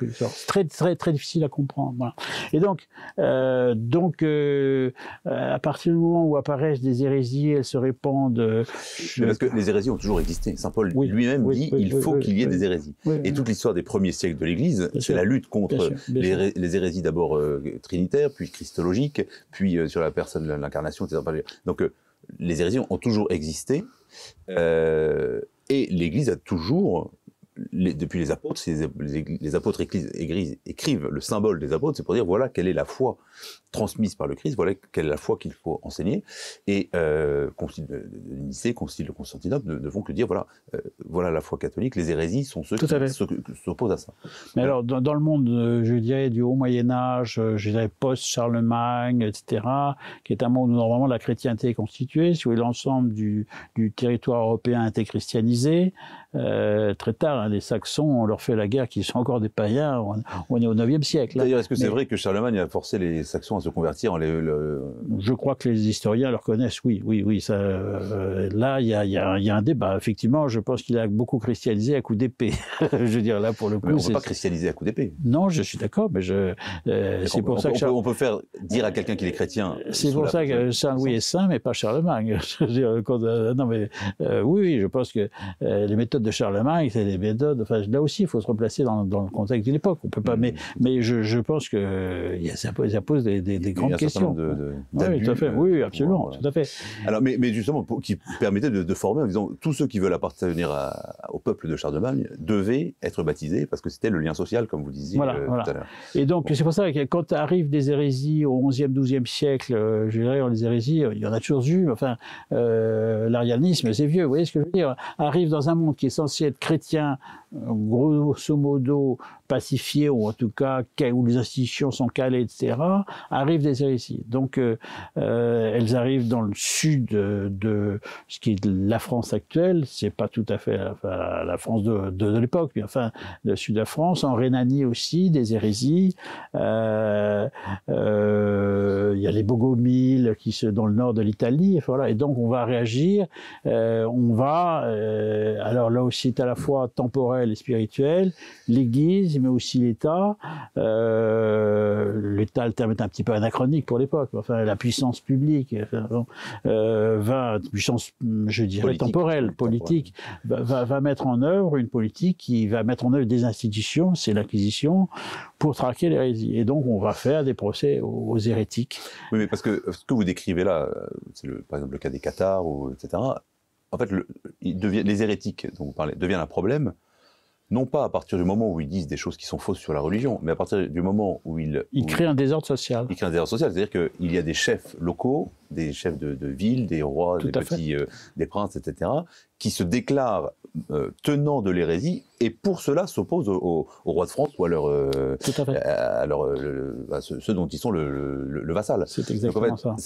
Très très très difficile à comprendre. Voilà. Et donc euh, donc euh, euh, à partir du moment où apparaissent des hérésies, elles se répandent. Parce que les hérésies ont toujours existé. Saint Paul lui-même dit qu'il il faut qu'il y ait des hérésies. Et toute l'histoire des premiers siècles de l'Église, c'est la lutte contre les, hérésies d'abord trinitaire trinitaires, puis christologiques, puis sur la personne, l'incarnation, etc. Donc les hérésies ont toujours existé. et l'Église a toujours depuis les apôtres, les, les, apôtres écrivent le symbole des apôtres, c'est pour dire voilà quelle est la foi transmise par le Christ, voilà quelle est la foi qu'il faut enseigner. Et euh, Concile de le Concile de Constantinople ne, vont que dire voilà, euh, voilà la foi catholique, les hérésies sont ceux qui s'opposent à ça. Mais alors, dans, le monde, euh, je dirais, du Haut Moyen-Âge, euh, je dirais post-Charlemagne, etc., qui est un monde où normalement la chrétienté est constituée, sur l'ensemble du, du territoire européen a été christianisé. Euh, très tard. Hein, les Saxons, on leur fait la guerre, qui sont encore des païens. On, est au 9e siècle. Hein. D'ailleurs, est-ce que c'est vrai que Charlemagne a forcé les Saxons à se convertir en Je crois que les historiens le reconnaissent, oui, oui, oui. Ça, euh, là, il y, a, un débat. Effectivement, je pense qu'il a beaucoup christianisé à coup d'épée. je veux dire, là, pour le coup. on ne pas christianiser à coup d'épée. Non, je suis d'accord, mais je. Euh, c'est pour ça que. On, peut, faire dire à quelqu'un qu'il est chrétien. C'est pour ça que Saint-Louis est saint, mais pas Charlemagne. non, mais oui, oui, je pense que les méthodes de Charlemagne, c'est les méthodes. Enfin, là aussi, il faut se replacer dans, le contexte de l'époque. On peut pas, mm. mais, mais je, pense que ça, pose, ça pose des, grandes questions. De, de, oui, tout à fait. Euh, oui, absolument, euh, tout à fait. Alors, mais, mais justement, qui permettait de, former en disant tous ceux qui veulent appartenir au peuple de Charlemagne devaient être baptisés parce que c'était le lien social, comme vous disiez euh, tout à l'heure. Et donc, c'est pour ça que quand arrivent des hérésies au XIe, XIIe siècle, je dirais, les hérésies, il y en a toujours eu. Enfin, l'arianisme, c'est vieux. Vous voyez ce que je veux dire Arrive dans un monde qui est essentiel chrétien grosso modo pacifiés ou en tout cas où les institutions sont calées, etc., arrivent des hérésies Donc euh, euh, elles arrivent dans le sud de ce qui est la France actuelle, c'est pas tout à fait la, France de, l'époque, mais enfin le sud de la France, en Rhénanie aussi, des hérésies, euh, il y a les Bogomiles qui se, dans le nord de l'Italie, voilà. et donc on va réagir, on va, alors là aussi c'est à la fois temporel et spirituel, l'Église, mais aussi l'État. Euh, L'État, le terme est un petit peu anachronique pour l'époque, enfin la puissance publique enfin, euh, puissance, je dirais, temporelle, politique, Va, mettre en œuvre une politique qui va mettre en œuvre des institutions, c'est l'Inquisition, pour traquer l'hérésie. Et donc on va faire des procès aux, hérétiques. Oui, mais parce que ce que vous décrivez là, c'est par exemple le cas des Cathares, ou, etc., en fait, les hérétiques dont vous parlez deviennent un problème non pas à partir du moment où ils disent des choses qui sont fausses sur la religion, mais à partir du moment où ils... Ils créent un désordre social. Ils créent un désordre social, c'est-à-dire qu'il y a des chefs locaux, des chefs de, de ville, des rois, des petits, euh, des princes, etc., qui se déclarent euh, tenants de l'hérésie et pour cela s'opposent au, roi de France ou à leur... Euh, ceux, dont ils sont le, vassal. C'est exactement Donc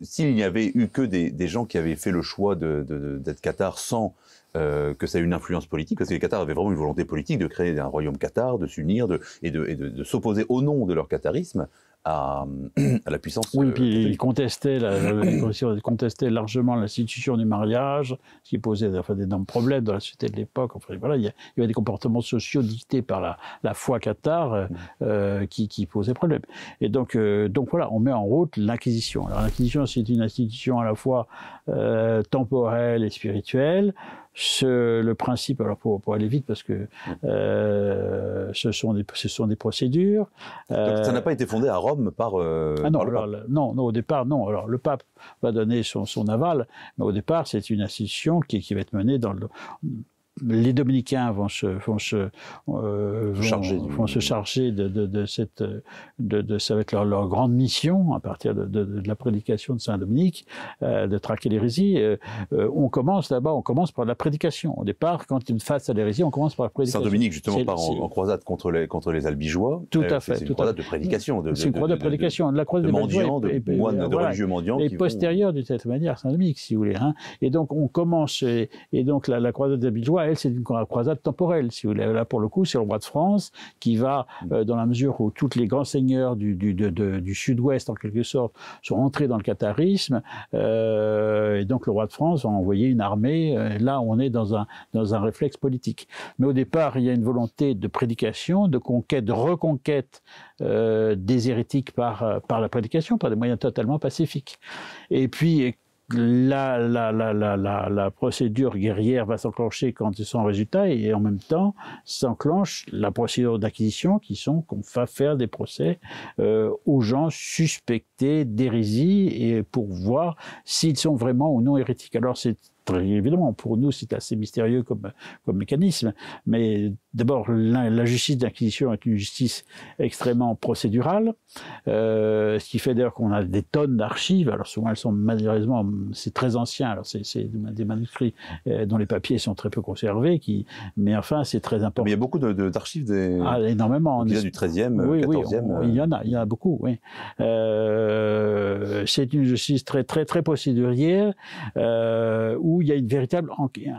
S'il n'y avait eu que des, gens qui avaient fait le choix d'être de, sans euh, que ça a une influence politique, parce que les Qatars avaient vraiment une volonté politique de créer un royaume Qatar, de s'unir de, et de, s'opposer au nom de leur qatarisme à, la puissance. Oui, euh, puis ils contestaient, contestait largement l'institution du mariage, ce qui posait des d'énormes problèmes dans la société de l'époque. Enfin, voilà, il, y avait des comportements sociaux dictés par la, la foi Qatar euh, mm. qui, qui posaient problème. Et donc, donc voilà, on met en route l'inquisition. Alors l'inquisition, c'est une institution à la fois temporelle et spirituelle ce, le principe, alors pour, pour, aller vite, parce que mm. euh, ce, sont des, ce sont des procédures. ça n'a euh, pas été fondé à Rome par, euh, ah non, Non, non, au départ, non. Alors le pape va donner son, son aval, mais au départ, c'est une institution qui, qui va être menée dans le, les dominicains vont se, vont se, euh, vont, charger, se charger de, de, cette, de, ça va être leur, grande mission à partir de, la prédication de saint Dominique, euh, de traquer l'hérésie. Euh, on commence là-bas, on commence par la prédication. Au départ, quand une face à l'hérésie, on commence par la prédication. Saint Dominique justement part en, croisade contre les contre les albigeois. Tout à fait. C'est une croisade de prédication. C'est une croisade de prédication. la croisade de mendiants, de religieux mendiants. Et postérieure de cette manière, saint Dominique, si vous voulez. Hein. Et donc on commence et, donc la, la croisade des albigeois c'est une croisade temporelle. là, pour le coup, c'est le roi de France qui va, mm. euh, dans la mesure où tous les grands seigneurs du, sud-ouest, en quelque sorte, sont entrés dans le catharisme, euh, et donc le roi de France a envoyé une armée. Euh, là, on est dans un, réflexe politique. Mais au départ, il y a une volonté de prédication, de conquête, de reconquête des hérétiques par, par la prédication, par des moyens totalement pacifiques. Et puis, la, la, la, procédure guerrière va s'enclencher quand ils sont en résultat et en même temps s'enclenche la procédure d'acquisition qui sont qu'on va faire des procès euh, aux gens suspectés d'hérésie et pour voir s'ils sont vraiment ou non hérétiques. Alors c'est évidemment, pour nous, c'est assez mystérieux comme, comme mécanisme. Mais d'abord, la, justice d'inquisition est une justice extrêmement procédurale, euh, ce qui fait d'ailleurs qu'on a des tonnes d'archives. Alors souvent, elles sont malheureusement, c'est très ancien. Alors c'est des manuscrits euh, dont les papiers sont très peu conservés. Qui, mais enfin, c'est très important. Mais il y a beaucoup d'archives de, d'archives des. Ah, énormément. du 13e, oui, Oui, euh. il y en a, il y en a beaucoup. c'est une justice très très très procédurière où où il y a une véritable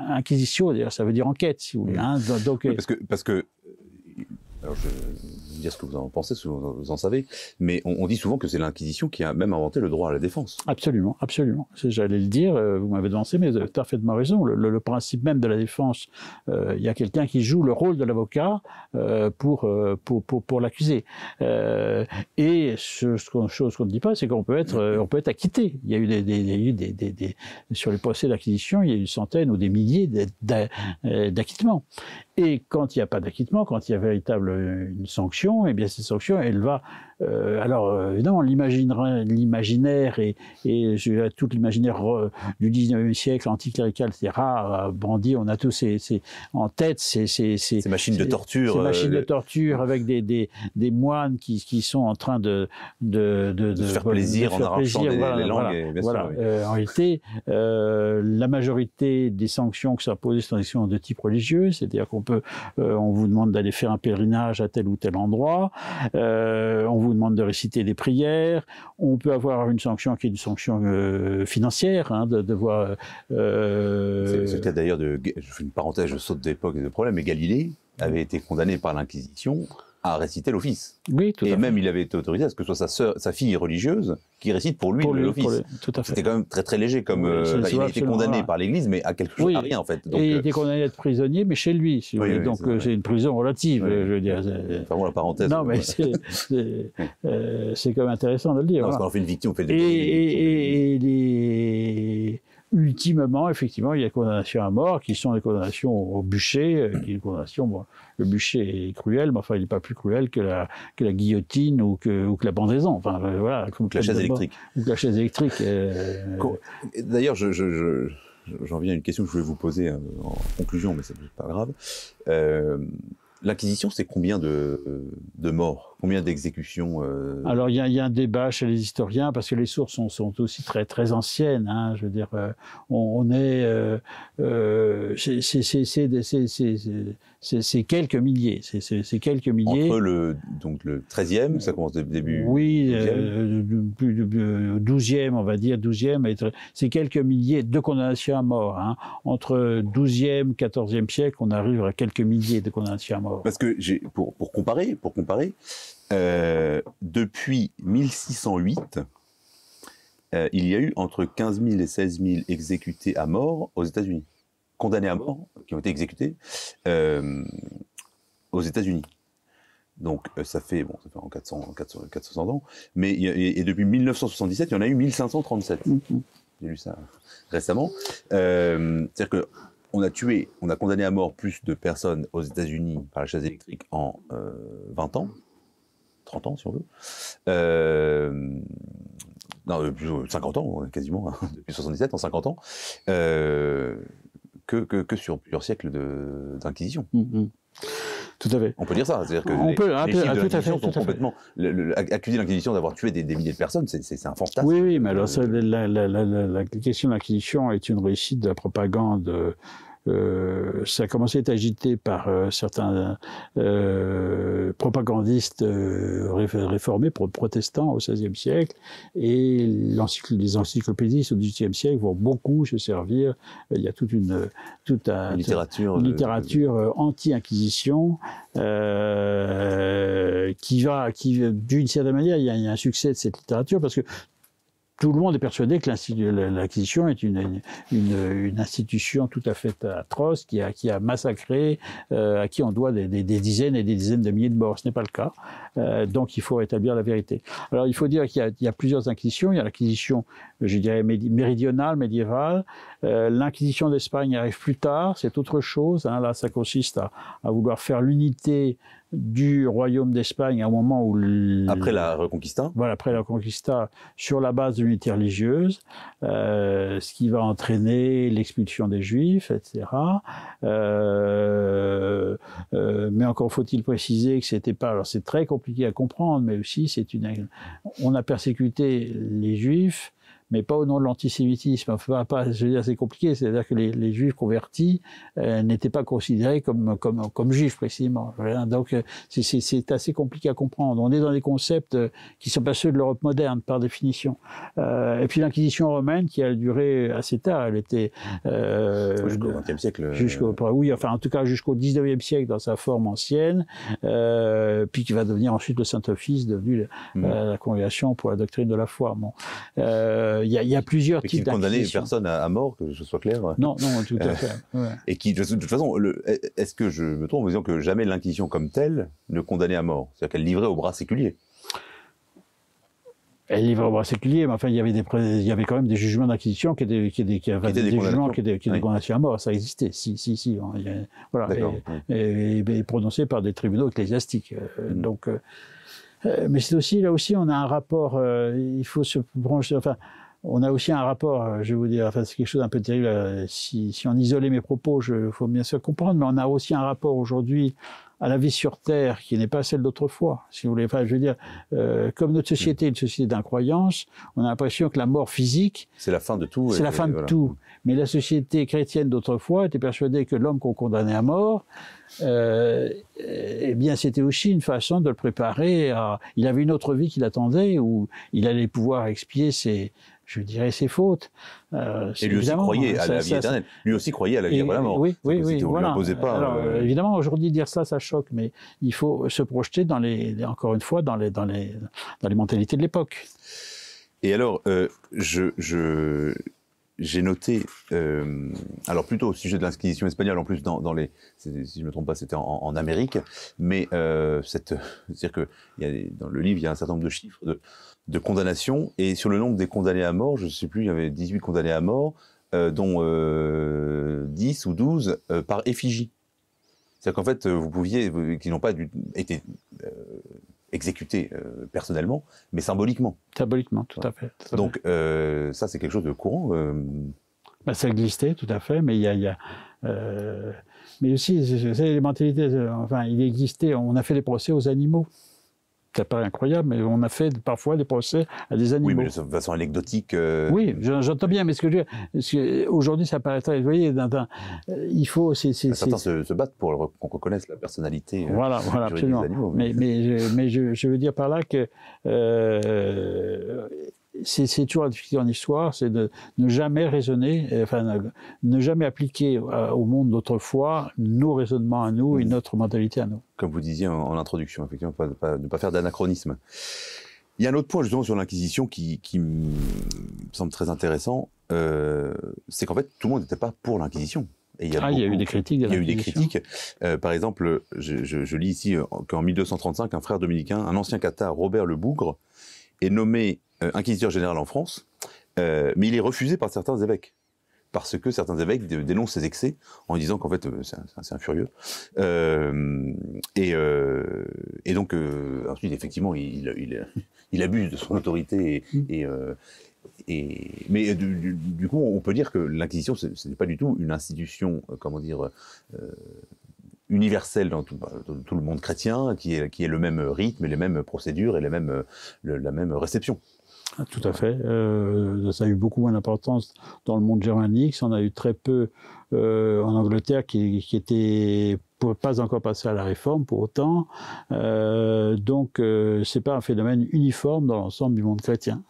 inquisition, d'ailleurs ça veut dire enquête si vous voulez. Hein. Donc, oui, euh, parce que, parce que euh, alors je ce que vous en pensez, vous en savez, mais on, dit souvent que c'est l'Inquisition qui a même inventé le droit à la défense. Absolument, absolument. J'allais le dire, euh, vous m'avez devancé, mais vous avez parfaitement raison. Le, principe même de la défense, euh, il y a quelqu'un qui joue le rôle de l'avocat euh, pour, pour, pour, et ce, qu'on ne dit pas, c'est qu'on peut être, on peut être acquitté. Il y a eu des, sur les procès d'acquisition, il y a eu une centaine ou des milliers d'acquittements. Et quand il n'y a pas d'acquittement, quand il y a véritable une sanction, et eh bien ces sanctions, elle va. Euh, alors évidemment, euh, l'imaginaire et, et tout l'imaginaire euh, du 19e siècle anticlérical, c'est rare, Bandit, on a tous ces, en tête ces, machines de torture, ces machines de torture avec des, moines qui, sont en train de de, faire plaisir en langues. en réalité, la majorité des sanctions que ça posait sont de type religieux, c'est-à-dire qu'on peut, on vous demande d'aller faire un pèlerinage à tel ou tel endroit euh, on vous demande de réciter des prières, on peut avoir une sanction qui est une sanction euh, financière, hein, de devoir... Euh, c'est le d'ailleurs de, je fais une parenthèse, je saute d'époque et de problème, mais Galilée avait été condamné par l'Inquisition à réciter l'office. Et même, il avait été autorisé à ce que ce soit sa, sa fille religieuse qui récite pour lui, l'office. C'était quand même très très léger. Comme, euh, bah, il a été condamné par l'Église, mais à quelque chose, rien en fait. et il a euh, été condamné à être prisonnier, mais chez lui. donc euh, c'est une prison relative, je veux dire. la parenthèse. Non, mais c'est quand même intéressant de le dire. Parce qu'on fait une victime, on fait des... Et, et les ultimement, effectivement, il y a condamnation à mort, qui sont des condamnations au bûcher, euh, qui une condamnation, le bûcher est cruel, mais enfin, il n'est pas plus cruel que la, guillotine ou que, la pendaison. Enfin, euh, voilà. la chaise électrique. Ou la chaise électrique. D'ailleurs, j'en viens à une question que je voulais vous poser hein, en conclusion, mais c'est pas grave. Euh, L'Inquisition, c'est combien de morts Combien d'exécutions euh, Alors, il y, a un débat chez les historiens, parce que les sources sont, aussi très, très anciennes. Hein. je veux dire, euh, on, est. Euh, euh c'est quelques milliers. C'est quelques milliers. Entre le, donc le 13e, ça commence début. Oui, 12e, on va dire, 12e. C'est quelques milliers de condamnations à mort. Hein. Entre 12e, 14e siècle, on arrive à quelques milliers de condamnations à mort. Parce que, pour, pour comparer, pour comparer, euh, depuis 1608, euh, il y a eu entre 15 000 et 16 000 exécutés à mort aux États-Unis, condamnés à mort, qui ont été exécutés euh, aux États-Unis. Donc ça fait, bon, ça fait en 400, 400, ans, mais et, depuis 1977, il y en a eu 1537. Mm-hmm. J'ai lu ça récemment. C'est-à-dire que on a tué, on a condamné à mort plus de personnes aux États-Unis par la chaise électrique en 20 ans 30 ans si on veut. Euh, non, 50 euh, ans quasiment, hein, depuis 77, en 50 ans, euh, que, que, sur plusieurs siècles d'inquisition. Mm, mm. Tout à fait. On peut dire ça, c'est-à-dire que on les, peut, hein, de tout complètement accuser l'inquisition d'avoir tué des, milliers de personnes, c'est un fantasme. Oui, oui, mais alors la, la, question de l'inquisition est une réussite de la propagande euh, ça a commencé à être agité par euh, certains euh, propagandistes réformés, protestants au XVIe siècle, et les encyclopédistes au XVIIIe siècle vont beaucoup se servir. Il y a toute une, toute littérature, littérature anti-inquisition qui va, qui d'une certaine manière, il il y, a, un succès de cette littérature parce que tout le monde est persuadé que l'acquisition est une, une, institution tout à fait atroce qui a, qui a massacré, euh, à qui on doit des, dizaines et des dizaines de milliers de morts. Ce n'est pas le cas. Euh, donc il faut rétablir la vérité. Alors il faut dire qu'il y, y, a plusieurs acquisitions. Il y a l'acquisition, je dirais, méridionale, médiévale, euh, L'Inquisition d'Espagne arrive plus tard, c'est autre chose. Hein. Là, ça consiste à, vouloir faire l'unité du royaume d'Espagne à un moment où... Après la Reconquista Voilà, après la Reconquista, sur la base de l'unité religieuse, euh, ce qui va entraîner l'expulsion des Juifs, etc. Euh, mais encore faut-il préciser que c'était pas... Alors c'est très compliqué à comprendre, mais aussi c'est une... On a persécuté les Juifs mais pas au nom de l'antisémitisme. pas, je veux dire, c'est compliqué. C'est-à-dire que les, juifs convertis euh, n'étaient pas considérés comme, comme, juifs, précisément. Donc, euh, c'est assez compliqué à comprendre. On est dans des concepts euh, qui ne sont pas ceux de l'Europe moderne, par définition. et puis, l'Inquisition romaine, qui a duré assez tard, elle était. jusqu'au XXe siècle. oui, enfin, en tout cas, jusqu'au XIXe siècle, dans sa forme ancienne, puis qui va devenir ensuite le Saint-Office, devenu mmh. la congrégation pour la doctrine de la foi. Bon. Il euh, y, a plusieurs types Qui ne condamnait personne à, mort, que je sois clair. Non, non, tout à euh, fait. Et qui, de toute façon, est-ce que je me trompe en disant que jamais l'Inquisition comme telle ne condamnait à mort C'est-à-dire qu'elle livrait au bras séculier elle livrait au bras séculier, mais enfin, il y avait, des, il y avait quand même des jugements d'inquisition qui étaient, qui avaient des, jugements qui étaient, qui condamnations à mort. Ça existait, si, si, si. Hein, voilà. Et, et, prononcés par des tribunaux ecclésiastiques. Euh, mm. Donc, mais c'est aussi, là aussi, on a un rapport, il faut se brancher, enfin, on a aussi un rapport, euh, je vais vous dire, enfin, c'est quelque chose d'un peu terrible, euh, si, si, on isolait mes propos, il faut bien se comprendre, mais on a aussi un rapport aujourd'hui à la vie sur Terre qui n'est pas celle d'autrefois, si vous voulez. Enfin, je veux dire, euh, comme notre société est une société d'incroyance, on a l'impression que la mort physique... C'est la fin de tout. C'est la fin de tout. Mais la société chrétienne d'autrefois était persuadée que l'homme qu'on condamnait à mort, euh, eh bien, c'était aussi une façon de le préparer à... Il avait une autre vie qui l'attendait, où il allait pouvoir expier ses, je dirais ses fautes. Euh, et lui aussi croyait hein, à la vie éternelle. Lui aussi croyait à la vie à la mort. Oui, oui, oui. voilà. pas. Alors, euh, Évidemment, aujourd'hui, dire ça, ça choque, mais il faut se projeter, dans les, encore une fois, dans les, dans les, dans les mentalités de l'époque. Et alors, euh, je, j'ai noté, alors plutôt au sujet de l'inquisition espagnole, en plus dans, les, si je ne me trompe pas, c'était en, Amérique, mais cette, c'est-à-dire que dans le livre, il y a un certain nombre de chiffres de, de condamnation, Et sur le nombre des condamnés à mort, je ne sais plus, il y avait 18 condamnés à mort, euh, dont 10 euh, ou 12 euh, par effigie. C'est-à-dire qu'en fait, vous pouviez, qui n'ont pas dû, été exécutés personnellement, mais symboliquement. Symboliquement, tout à fait. Donc ça, c'est quelque chose de courant. Bah, ça existait, tout à fait, mais il y a... mais aussi, c'est les mentalités. Enfin, il existait, on a fait des procès aux animaux. Ça paraît incroyable, mais on a fait parfois des procès à des animaux. Oui, mais de façon anecdotique. Euh, oui, j'entends bien, mais ce que je veux dire, euh, aujourd'hui, ça paraît très. Vous voyez, euh, il faut. aussi... certains se, battent pour qu'on reconnaisse la personnalité voilà, voilà, absolument. des animaux. Mais, mais, je, veux dire par là que c'est toujours la difficulté en histoire, c'est de ne jamais raisonner, euh, enfin, ne jamais appliquer euh, au monde d'autrefois nos raisonnements à nous et mmh. notre mentalité à nous. Comme vous disiez en, introduction, effectivement, ne pas faire d'anachronisme. Il y a un autre point justement sur l'Inquisition qui, me semble très intéressant, euh, c'est qu'en fait tout le monde n'était pas pour l'Inquisition. il y, a ah, il y a eu des critiques. il y a eu des critiques. par exemple, je, je lis ici qu'en 1235, un frère dominicain, un ancien cathare, Robert le Bougre, est nommé euh, inquisiteur général en France, euh, mais il est refusé par certains évêques. Parce que certains évêques dénoncent ses excès en disant qu'en fait, euh, c'est un, furieux. Et, et, donc, ensuite, effectivement, il, il, abuse de son autorité. Et, mm. et, et mais du, coup, on peut dire que l'Inquisition, ce, n'est pas du tout une institution, comment dire, universel dans tout, le monde chrétien, qui est, le même rythme, les mêmes procédures et les mêmes, la même réception. Ah, tout à fait. Euh, ça a eu beaucoup moins d'importance dans le monde germanique. On a eu très peu euh, en Angleterre, qui, qui était pas encore passé à la réforme pour autant. Euh, donc, ce n'est pas un phénomène uniforme dans l'ensemble du monde chrétien.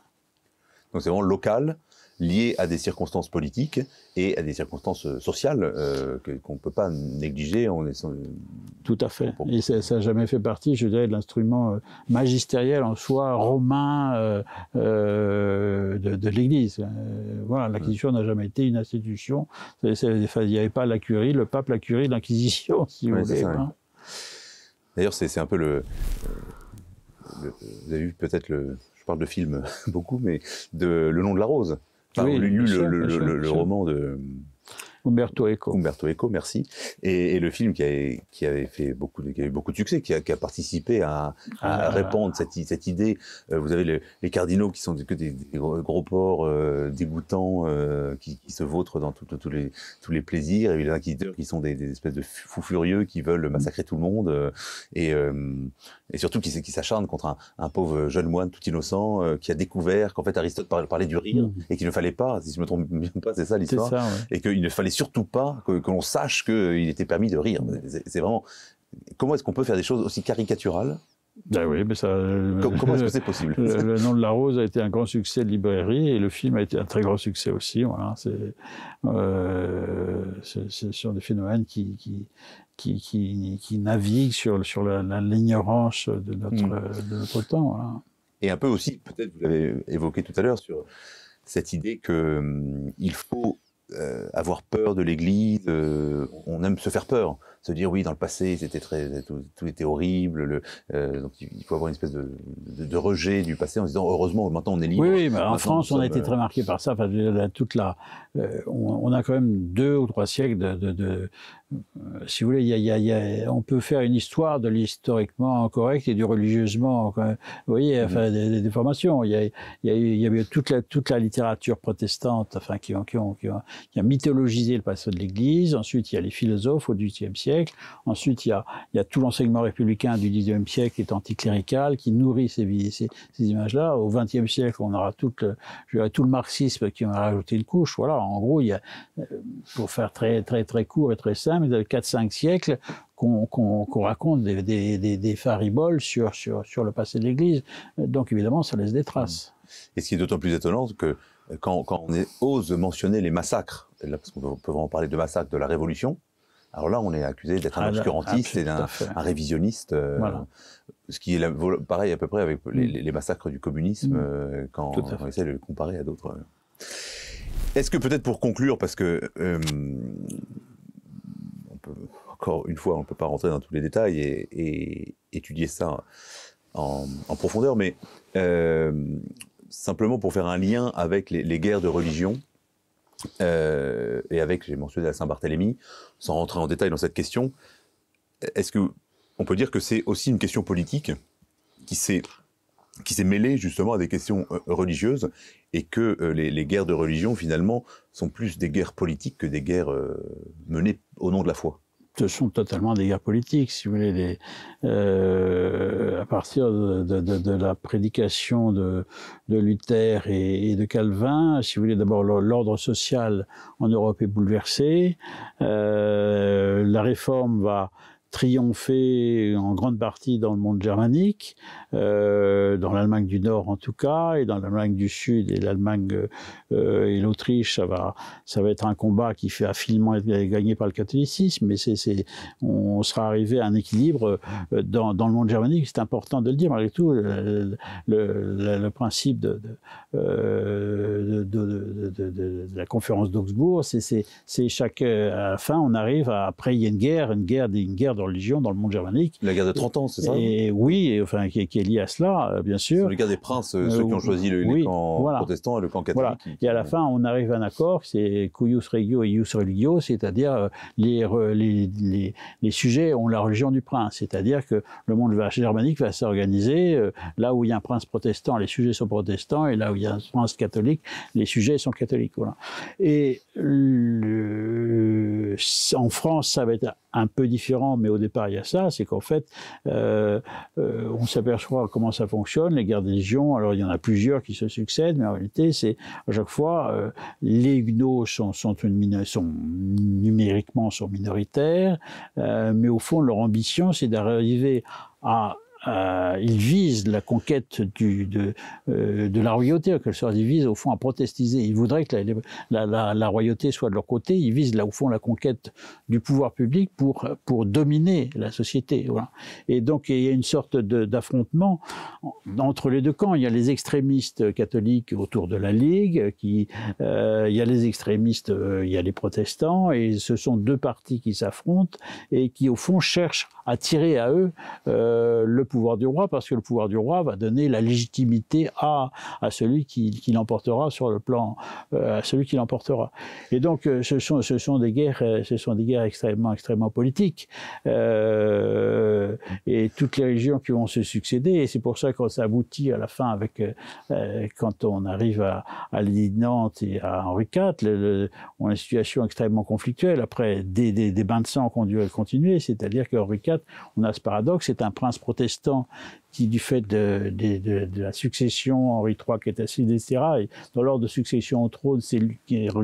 Donc, c'est vraiment local liées à des circonstances politiques et à des circonstances euh, sociales euh, qu'on ne peut pas négliger. On est... Euh, Tout à fait. Et ça n'a jamais fait partie, je dirais, de l'instrument magistériel en soi romain de, l'Église. voilà, l'Inquisition n'a jamais été une institution. il n'y avait pas la curie, le pape, la curie, l'Inquisition, si vous voulez. Hein. D'ailleurs, c'est un peu le, Vous avez vu peut-être le... Je parle de film beaucoup, mais de Le nom de la rose. Enfin, oui, lu, lu le, le, le, le roman de Umberto Eco. Umberto Eco, merci. Et, le film qui, avait fait beaucoup de, a eu beaucoup de succès, qui a, participé à, à ah. répandre cette, idée. Euh, vous avez les cardinaux qui sont que des, gros porcs euh, dégoûtants euh, qui, se vautrent dans les, tous les plaisirs. Et les y qui, sont des, espèces de fous furieux qui veulent massacrer tout le monde. et, surtout qui, qui s'acharnent contre un, pauvre jeune moine tout innocent qui a découvert qu'en fait Aristote parlait du rire mmh. et qu'il ne fallait pas, si je me trompe bien pas, c'est ça l'histoire, et qu'il ne fallait surtout pas que, l'on sache qu'il était permis de rire. C'est vraiment. Comment est-ce qu'on peut faire des choses aussi caricaturales ben oui, mais ça, euh, Comment est-ce que c'est possible le, nom de la rose a été un grand succès de librairie et le film a été un très grand succès aussi. Voilà, c'est euh, sur des phénomènes qui, qui qui, sur, sur l'ignorance de, hmm. de, notre temps. Et un peu aussi, peut-être vous l'avez évoqué tout à l'heure, sur cette idée qu'il hum, il faut euh, avoir peur de l'Église, euh, on aime se faire peur se dire oui, dans le passé, c'était très, tout, était horrible. Le, euh, donc il faut avoir une espèce de, de, rejet du passé en se disant heureusement maintenant on est libre. Oui, oui mais en France on a été très marqué par ça. toute la, euh, on, a quand même deux ou trois siècles de, de euh, si vous voulez, y a, y a, on peut faire une histoire de l'historiquement correct et du religieusement. Vous voyez, mhm. enfin, des, des formations. Il y, y, avait toute la, toute la littérature protestante enfin, qui, ont, qui, qui, a mythologisé le passé de l'Église. Ensuite, il y a les philosophes au 18e siècle Ensuite, il y a, tout l'enseignement républicain du XIXe siècle qui est anticlérical, qui nourrit ces, images-là. Au XXe siècle, on aura tout le, tout le marxisme qui va rajouter une couche. Voilà, en gros, il euh, pour faire très, très, très court et très simple, il y a 4-5 siècles qu'on raconte des, fariboles sur, sur, le passé de l'Église. Donc évidemment, ça laisse des traces. Et ce qui est d'autant plus étonnant que quand, on ose mentionner les massacres, parce qu'on peut, peut en parler de massacres de la Révolution, alors là, on est accusé d'être un ah, obscurantiste ah, et d'un révisionniste. Euh, ce qui est pareil à peu près avec les, mm. massacres du communisme mm. euh, quand on essaie de le comparer à d'autres. Euh. Est-ce que peut-être pour conclure, parce que encore une fois, on ne peut pas rentrer dans tous les détails et, étudier ça en, profondeur, mais simplement pour faire un lien avec les guerres de religion euh, et avec, j'ai mentionné la Saint-Barthélemy, sans rentrer en détail dans cette question, est-ce que on peut dire que c'est aussi une question politique qui s'est qui s'est mêlée justement à des questions euh, religieuses et que euh, les, guerres de religion finalement sont plus des guerres politiques que des guerres menées au nom de la foi. Ce sont totalement des guerres politiques, si vous voulez. Les, euh, à partir de, la prédication de, de Luther et, de Calvin, si vous voulez, d'abord l'ordre social en Europe est bouleversé. Euh, la réforme va triomphé en grande partie dans le monde germanique, euh, dans l'Allemagne du Nord en tout cas, et dans l'Allemagne du Sud et l'Allemagne euh, et l'Autriche, ça va, ça va être un combat qui fait affinement gagner gagné par le catholicisme, mais c'est, on sera arrivé à un équilibre euh, dans, dans le monde germanique, c'est important de le dire, malgré tout, le, principe de, de, de, la conférence d'Augsbourg, c'est, c'est, chaque, à la fin, on arrive après, il y a une guerre, une guerre, une religion dans le monde germanique. La guerre de 30 ans, c'est ça et, Oui, et, enfin, qui, est liée à cela, euh, bien sûr. C'est le cas des princes, euh, euh, ceux qui ont choisi le, camp protestant et le camp catholique. Et à la fin, on arrive à un accord, c'est cuius regio et ius religio, c'est-à-dire les, les, sujets ont la religion du prince, c'est-à-dire que le monde germanique va s'organiser, là où il y a un prince protestant, les sujets sont protestants, et là où il y a un prince catholique, les sujets sont catholiques. Et en France, ça va être un peu différent, mais au départ, il y a ça, c'est qu'en fait, euh, euh on s'aperçoit comment ça fonctionne, les guerres des légions, alors il y en a plusieurs qui se succèdent, mais en réalité, c'est à chaque fois, euh, les Huguenots sont, sont, une sont, numériquement sont minoritaires, euh, mais au fond, leur ambition, c'est d'arriver à ils visent la conquête du, de, euh, de, la royauté, en quelque sorte. Ils visent au fond à protestiser. Ils voudraient que la, la, la, royauté soit de leur côté. Ils visent là au fond la conquête du pouvoir public pour, pour dominer la société. Voilà. Et donc il y a une sorte d'affrontement entre les deux camps. Il y a les extrémistes catholiques autour de la Ligue, qui, euh, il y a les extrémistes, euh, il y a les protestants, et ce sont deux partis qui s'affrontent et qui au fond cherchent à tirer à eux euh, le pouvoir pouvoir du roi, parce que le pouvoir du roi va donner la légitimité à, à celui qui, l'emportera sur le plan, euh, à celui qui l'emportera. Et donc, euh, ce sont, ce sont des guerres, euh, ce sont des guerres extrêmement, extrêmement politiques, et toutes les régions qui vont se succéder. Et c'est pour ça que ça aboutit à la fin avec, quand on arrive à, à Nantes et à Henri IV, on a une situation extrêmement conflictuelle. Après, des, bains de sang qu'on dû continuer, c'est-à-dire qu'Henri IV, on a ce paradoxe, c'est un prince protestant qui, du fait de, de, la succession, Henri III qui est assis, etc., et dans l'ordre de succession au trône, c'est Henri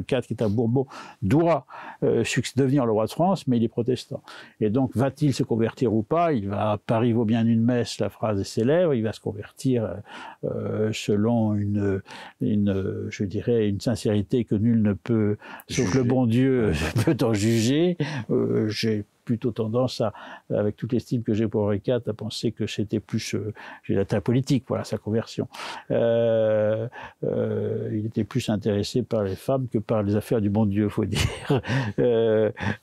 IV qui est à Bourbon, doit euh, devenir le roi de France, mais il est protestant. Et donc, va-t-il se convertir ou pas Il va, Paris vaut bien une messe, la phrase est célèbre, il va se convertir euh, selon une, je dirais, une sincérité que nul ne peut, sauf le bon Dieu, peut en juger. Euh, j'ai tendance à, euh, avec toute l'estime que j'ai pour Henri IV, à penser que c'était plus euh, j'ai la politique, voilà sa conversion. Euh, il était plus intéressé par les femmes que par les affaires du bon Dieu, faut dire.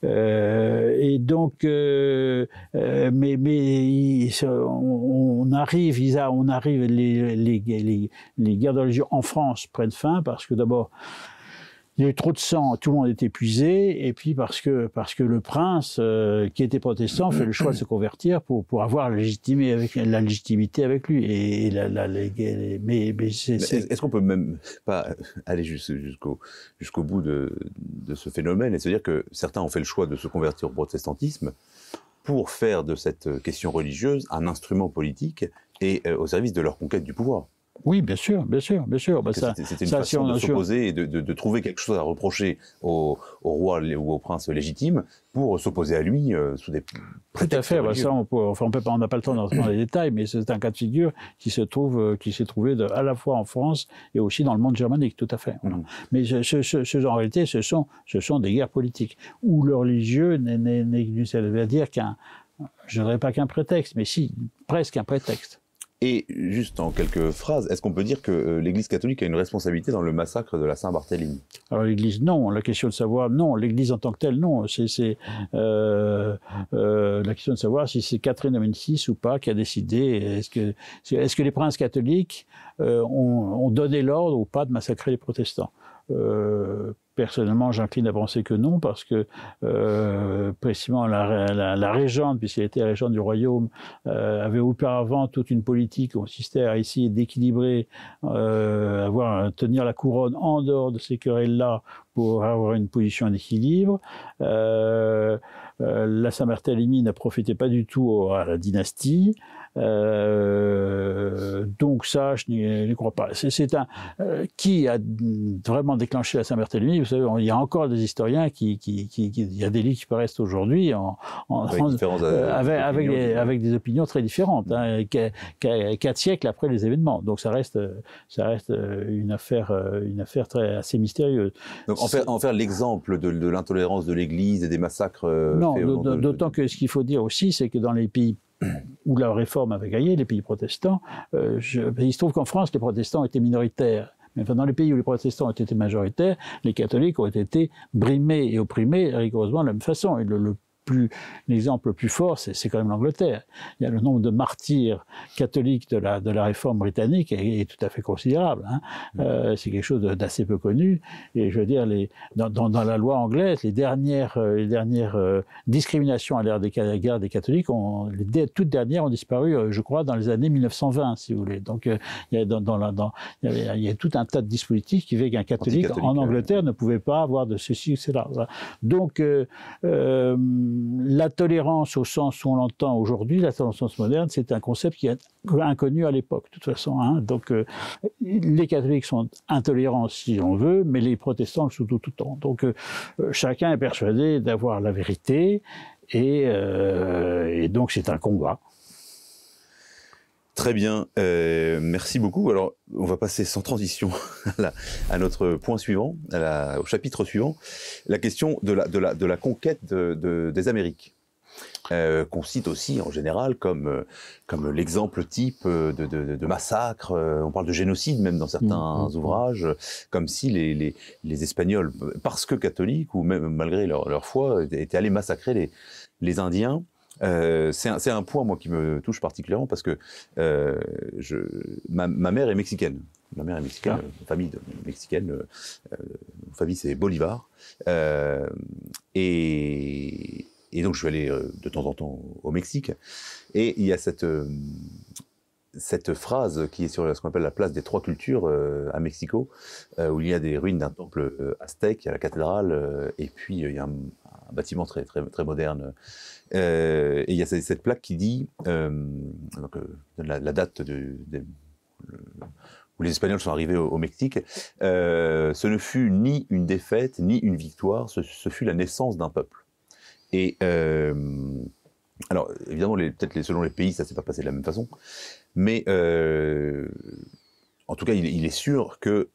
et donc, mais, mais on, arrive, Isa, on arrive, les, les guerres de religion en France prennent fin parce que d'abord, il y a eu trop de sang, tout le monde est épuisé, et puis parce que, parce que le prince, euh, qui était protestant, fait le choix de se convertir pour, pour avoir la légitimité avec, légitimité avec lui. Et, la, mais, est, ce qu'on peut même pas aller jusqu'au, jusqu'au bout de, ce phénomène et se dire que certains ont fait le choix de se convertir au protestantisme pour faire de cette question religieuse un instrument politique et euh, au service de leur conquête du pouvoir oui, bien sûr, bien sûr, bien sûr. Bah, c'était une façon de s'opposer et de, trouver quelque chose à reprocher au, roi ou au prince légitime pour s'opposer à lui euh, sous des Tout à fait. Bah, on n'a pas, le temps d'entrer dans les détails, mais c'est un cas de figure qui se trouve, euh, s'est trouvé à la fois en France et aussi dans le monde germanique, tout à fait. Mmh. Mais ce, en réalité, ce sont, des guerres politiques où le religieux n'est, dire qu'un, je n'aurais pas qu'un prétexte, mais si, presque un prétexte. Et juste en quelques phrases, est-ce qu'on peut dire que euh, l'Église catholique a une responsabilité dans le massacre de la Saint-Barthélemy Alors l'Église, non. La question de savoir, non. L'Église en tant que telle, non. C'est euh, euh, la question de savoir si c'est Catherine de Médicis ou pas qui a décidé. Est-ce que, les princes catholiques ont, ont, donné l'ordre ou pas de massacrer les protestants Personnellement, j'incline à penser que non, parce que euh, précisément la, la, régente, puisqu'elle était la régente du royaume, euh, avait auparavant toute une politique qui consistait à essayer d'équilibrer, euh, avoir tenir la couronne en dehors de ces querelles-là pour avoir une position d'équilibre. Euh, la Saint-Barthélemy n'a profité pas du tout à la dynastie. Euh, donc ça, je n'y crois pas. C'est un euh, qui a vraiment déclenché la Saint-Barthélemy. Vous savez, il y a encore des historiens qui, il y a des livres qui paraissent aujourd'hui en, avec, euh, avec, des opinions très différentes, hein, quatre siècles après les événements. Donc ça reste, ça reste une affaire, une affaire très assez mystérieuse. en faire, en faire l'exemple de, l'intolérance de l'Église et des massacres. Non, d'autant que ce qu'il faut dire aussi, c'est que dans les pays où la réforme avait gagné, les pays protestants. Euh, je, ben, il se trouve qu'en France, les protestants étaient minoritaires. Mais dans les pays où les protestants étaient majoritaires, les catholiques ont été brimés et opprimés rigoureusement de la même façon. Et le l'exemple le plus fort, c'est quand même l'Angleterre. Il y a le nombre de martyrs catholiques de la, de la réforme britannique est, tout à fait considérable. Hein. Mm. Euh, c'est quelque chose d'assez peu connu. Et je veux dire, les, dans, la loi anglaise, les dernières, euh, les dernières euh, discriminations à l'ère des, catholiques, ont, les toutes dernières ont disparu, je crois, dans les années 1920, si vous voulez. Donc, il y, a dans, il, tout un tas de dispositifs qui veillent qu'un catholique en Angleterre ne pouvait pas avoir de ceci ou cela. Donc, la tolérance au sens où on l'entend aujourd'hui, la tolérance moderne, c'est un concept qui est inconnu à l'époque, de toute façon. Hein. Donc, euh, les catholiques sont intolérants si on veut, mais les protestants le sont tout, tout le temps. Donc, euh, chacun est persuadé d'avoir la vérité, et, euh, et donc c'est un combat. Très bien, euh, merci beaucoup. Alors, on va passer sans transition à, notre point suivant, au chapitre suivant, la question de la, conquête des Amériques, qu'on euh, cite aussi en général comme, comme l'exemple type de, massacre, on parle de génocide même dans certains mm, mm, mm. ouvrages, comme si les, Espagnols, parce que catholiques, ou même malgré leur, foi, étaient allés massacrer les Indiens. Euh, c'est un, point, moi, qui me touche particulièrement parce que euh, je, ma, mère est mexicaine. Ma mère est mexicaine, ah. ma famille de, mexicaine. Euh, euh famille, c'est Bolivar. Et, donc, je vais aller de temps en temps au Mexique. Et il y a cette, cette phrase qui est sur ce qu'on appelle la place des trois cultures à Mexico, où il y a des ruines d'un temple aztèque, il y a la cathédrale, et puis il y a un, bâtiment très, très, très moderne euh, et il y a cette plaque qui dit, euh, euh, la, date de, où les Espagnols sont arrivés au, Mexique, ce ne fut ni une défaite, ni une victoire, ce, fut la naissance d'un peuple. Et alors, évidemment, peut-être selon les pays, ça ne s'est pas passé de la même façon, mais en tout cas, il, est sûr que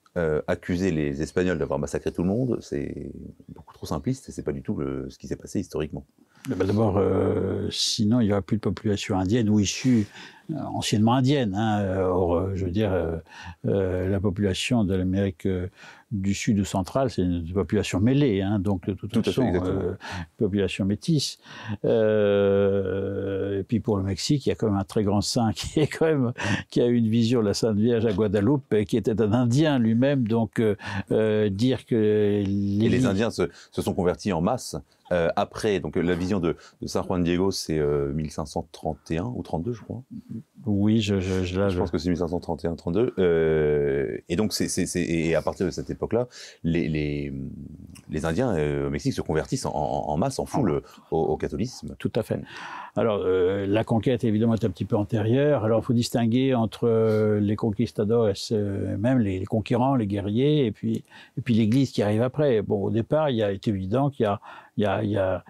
accuser les Espagnols d'avoir massacré tout le monde, c'est beaucoup trop simpliste et c'est pas du tout ce qui s'est passé historiquement. Bah, d'abord, euh, sinon il n'y aura plus de population indienne ou issue euh, anciennement indienne. Hein. Euh, or, je veux dire, la population de l'Amérique du Sud ou centrale, c'est une population mêlée, hein, donc de toute Tout population métisse. et puis pour le Mexique, il y a quand même un très grand saint qui est quand même qui a eu une vision de la Sainte Vierge à Guadeloupe, et qui était un Indien lui-même. Donc dire que les, et les Indiens se sont convertis en masse euh, après, donc la vision de, San Juan Diego, c'est 1531 euh, ou 32, je crois. Oui, je, je, je, là, je pense que c'est 1531, 32. Euh, et donc, c'est, à partir de cette époque-là, les, les, les Indiens euh, au Mexique se convertissent en, masse, en foule au, au, catholicisme. Tout à fait. Alors, euh, la conquête, évidemment, est un petit peu antérieure. Alors, il faut distinguer entre euh, les conquistadors, même les, conquérants, les guerriers, et puis, et puis l'Église qui arrive après. Bon, au départ, il a été évident qu'il y a... Il y a, il y a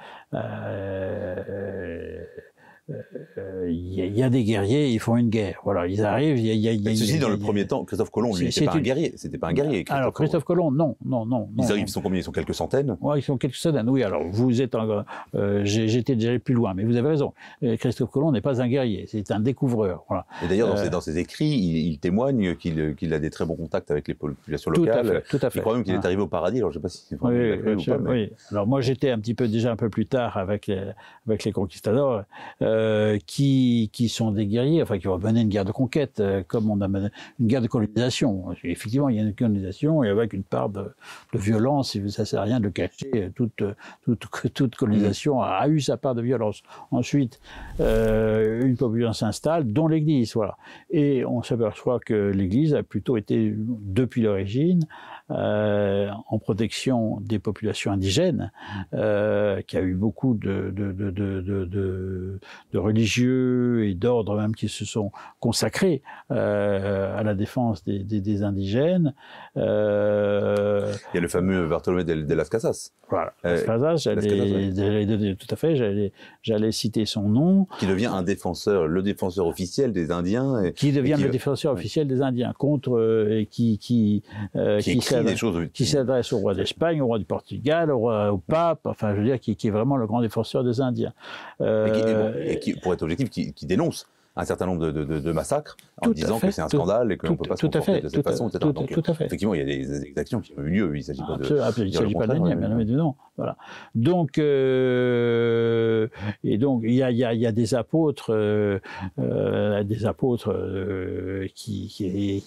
il euh, euh, y, a des guerriers, ils font une guerre. Voilà, ils arrivent. Il y a, y a, bah, ceci, dans le premier temps, Christophe Colomb, lui, c'était pas un guerrier. C'était pas un guerrier. alors Christophe Colomb, non, non, non. Ils arrivent, ils sont combien Ils sont quelques centaines. Oui, ils sont quelques centaines. Oui, alors vous êtes. Euh, j'étais déjà plus loin, mais vous avez raison. Christophe Colomb n'est pas un guerrier, c'est un découvreur. Voilà. Et d'ailleurs, dans, dans, ses écrits, il, témoigne qu'il a des très bons contacts avec les populations locales. Tout à fait. Il croit même qu'il est ah. arrivé au paradis. Alors je ne sais pas si c'est vrai oui, ou pas. Oui. Alors moi, j'étais un petit peu déjà un peu plus tard avec les, avec les conquistadors. Euh, qui, qui sont des guerriers, enfin qui vont mener une guerre de conquête, euh, comme on a mené une guerre de colonisation. Effectivement, il y a une colonisation et avec une part de, violence, ça ne sert à rien de cacher, toute, toute, colonisation mm. a, eu sa part de violence. Ensuite, euh, une population s'installe, dont l'Église, voilà. Et on s'aperçoit que l'Église a plutôt été, depuis l'origine, euh, en protection des populations indigènes, euh, qui a eu beaucoup de, de, de, de, de religieux et d'ordres même qui se sont consacrés euh, à la défense des, des, indigènes. Euh, Il y a le fameux Bartolomé de, las Casas. Voilà, euh, las Casas, j'allais, tout à fait, j'allais, j'allais citer son nom. Qui devient un défenseur, le défenseur officiel des Indiens. Et, qui devient le défenseur officiel des Indiens contre euh, et qui qui, qui, qui qui s'adresse au roi d'Espagne, au roi du Portugal, au, roi, pape, enfin, je veux dire, qui, est vraiment le grand défenseur des Indiens. qui, euh, et qui, pour être objectif, qui, dénonce un certain nombre de, massacres en disant que c'est un scandale et qu'on ne peut pas se comporter de cette façon, etc. Tout, tout à fait. Effectivement, il y a des, actions exactions qui ont eu lieu. Il ne s'agit pas de. il ne s'agit pas de bien Non, Voilà. Donc, euh, et donc, il y a, des apôtres, euh, euh, des apôtres qui,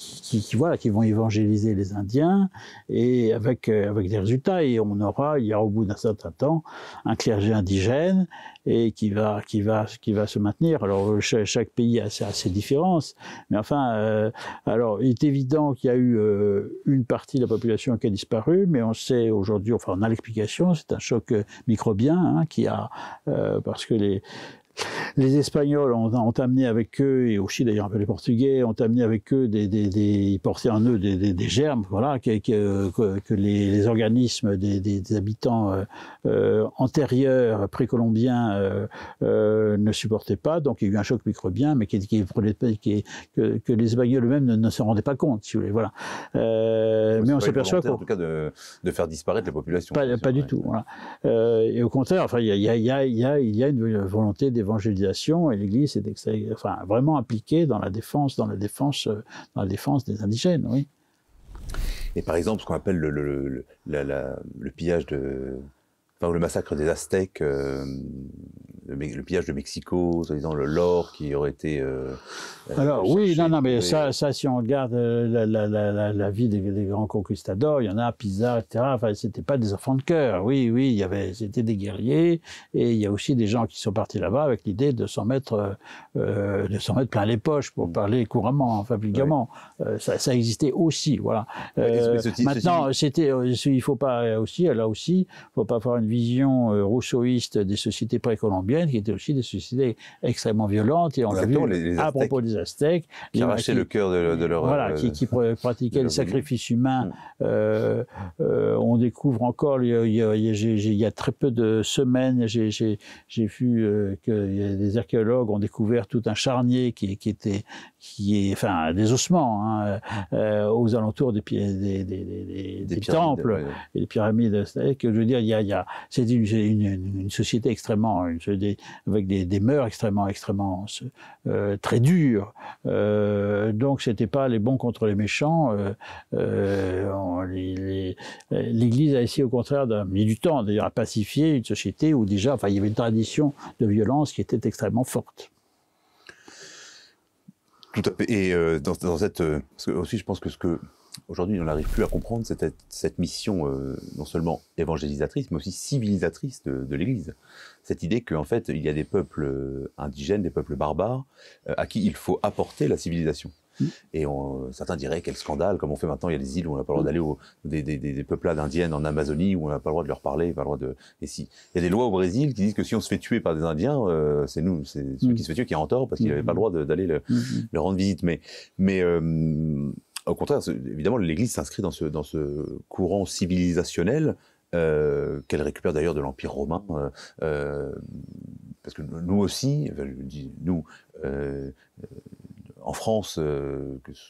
voilà, qui vont évangéliser les Indiens et avec, avec des résultats. Et on aura, il y a au bout d'un certain temps, un clergé indigène et qui va, qui va, qui va se maintenir. Alors euh, chaque, pays a, ses différences, mais enfin, euh, alors il est évident qu'il y a eu euh, une partie de la population qui a disparu, mais on sait aujourd'hui, enfin on a l'explication, c'est un choc euh, microbien hein, qui a, parce que les, les Espagnols ont, amené avec eux, et aussi d'ailleurs un peu les Portugais, ont amené avec eux des, ils portaient en eux des, germes, voilà, que, les, organismes des, habitants euh, euh, antérieurs, précolombiens, euh, ne supportaient pas. Donc il y a eu un choc microbien, mais qui, qui, qui que, les Espagnols eux-mêmes ne, se rendaient pas compte, si vous voulez, voilà. mais on s'aperçoit en tout cas de, faire disparaître les populations. Pas, du tout. Voilà. et au contraire, enfin, il y a, y, a, y, a, y a une volonté des l'évangélisation et l'Église est enfin, vraiment impliquée dans la défense, dans la défense, euh, dans la défense des indigènes, oui. Et par exemple, ce qu'on appelle le, le, le, le pillage de, enfin, le massacre des Aztèques, euh, le, pillage de Mexico, disant le l'or qui aurait été. Euh, euh, Alors oui, non, non, mais ça, ça, si on regarde la, la, la, la vie des, grands conquistadors, il y en a Pisa, etc. Enfin, c'était pas des enfants de cœur. Oui, oui, il y avait, c'était des guerriers, et il y a aussi des gens qui sont partis là-bas avec l'idée de s'en mettre, de s'en mettre plein les poches pour mm. parler couramment, enfin vulgairement. Ça, existait aussi, voilà. maintenant, c'était, il faut pas aussi, là aussi, faut pas faire une vision euh, rousseauiste des sociétés précolombiennes, qui étaient aussi des sociétés extrêmement violentes. Et on l'a vu à propos des Aztèques. Qui arrachaient le cœur de, de, leur... Voilà, euh, qui, pratiquaient le sacrifice humain. Mm. Euh, on découvre encore, il y, a, très peu de semaines, j'ai vu que des archéologues ont découvert tout un charnier qui, qui était, qui est, enfin, des ossements hein, aux alentours des, des, des, temples et des pyramides. Que, je veux dire, il il y a c'est une, société extrêmement, avec des, mœurs extrêmement, extrêmement euh, très dures. Euh, donc c'était pas les bons contre les méchants. Euh, euh, L'Église a essayé au contraire, mis du temps d'ailleurs, à pacifier une société où déjà, enfin, il y avait une tradition de violence qui était extrêmement forte. Tout à fait. Et dans, cette, parce que aussi, je pense que ce que aujourd'hui, on n'arrive plus à comprendre cette, cette mission euh, non seulement évangélisatrice, mais aussi civilisatrice de, l'Église. Cette idée qu'en fait, il y a des peuples euh, indigènes, des peuples barbares, euh, à qui il faut apporter la civilisation. Mm. Et on, certains diraient quel scandale, comme on fait maintenant, il y a des îles où on n'a pas le droit d'aller aux des, des, peuplades indiennes en Amazonie où on n'a pas le droit de leur parler, pas le droit de. Et si il y a des lois au Brésil qui disent que si on se fait tuer par des Indiens, c'est nous, c'est celui qui mm. se fait tuer qui est en tort parce qu'il n'avait mm. pas le droit d'aller le, leur rendre visite. Mais mais au contraire, évidemment, l'Église s'inscrit dans ce, dans ce courant civilisationnel euh, qu'elle récupère d'ailleurs de l'Empire romain, euh, euh, parce que nous aussi, nous, en France,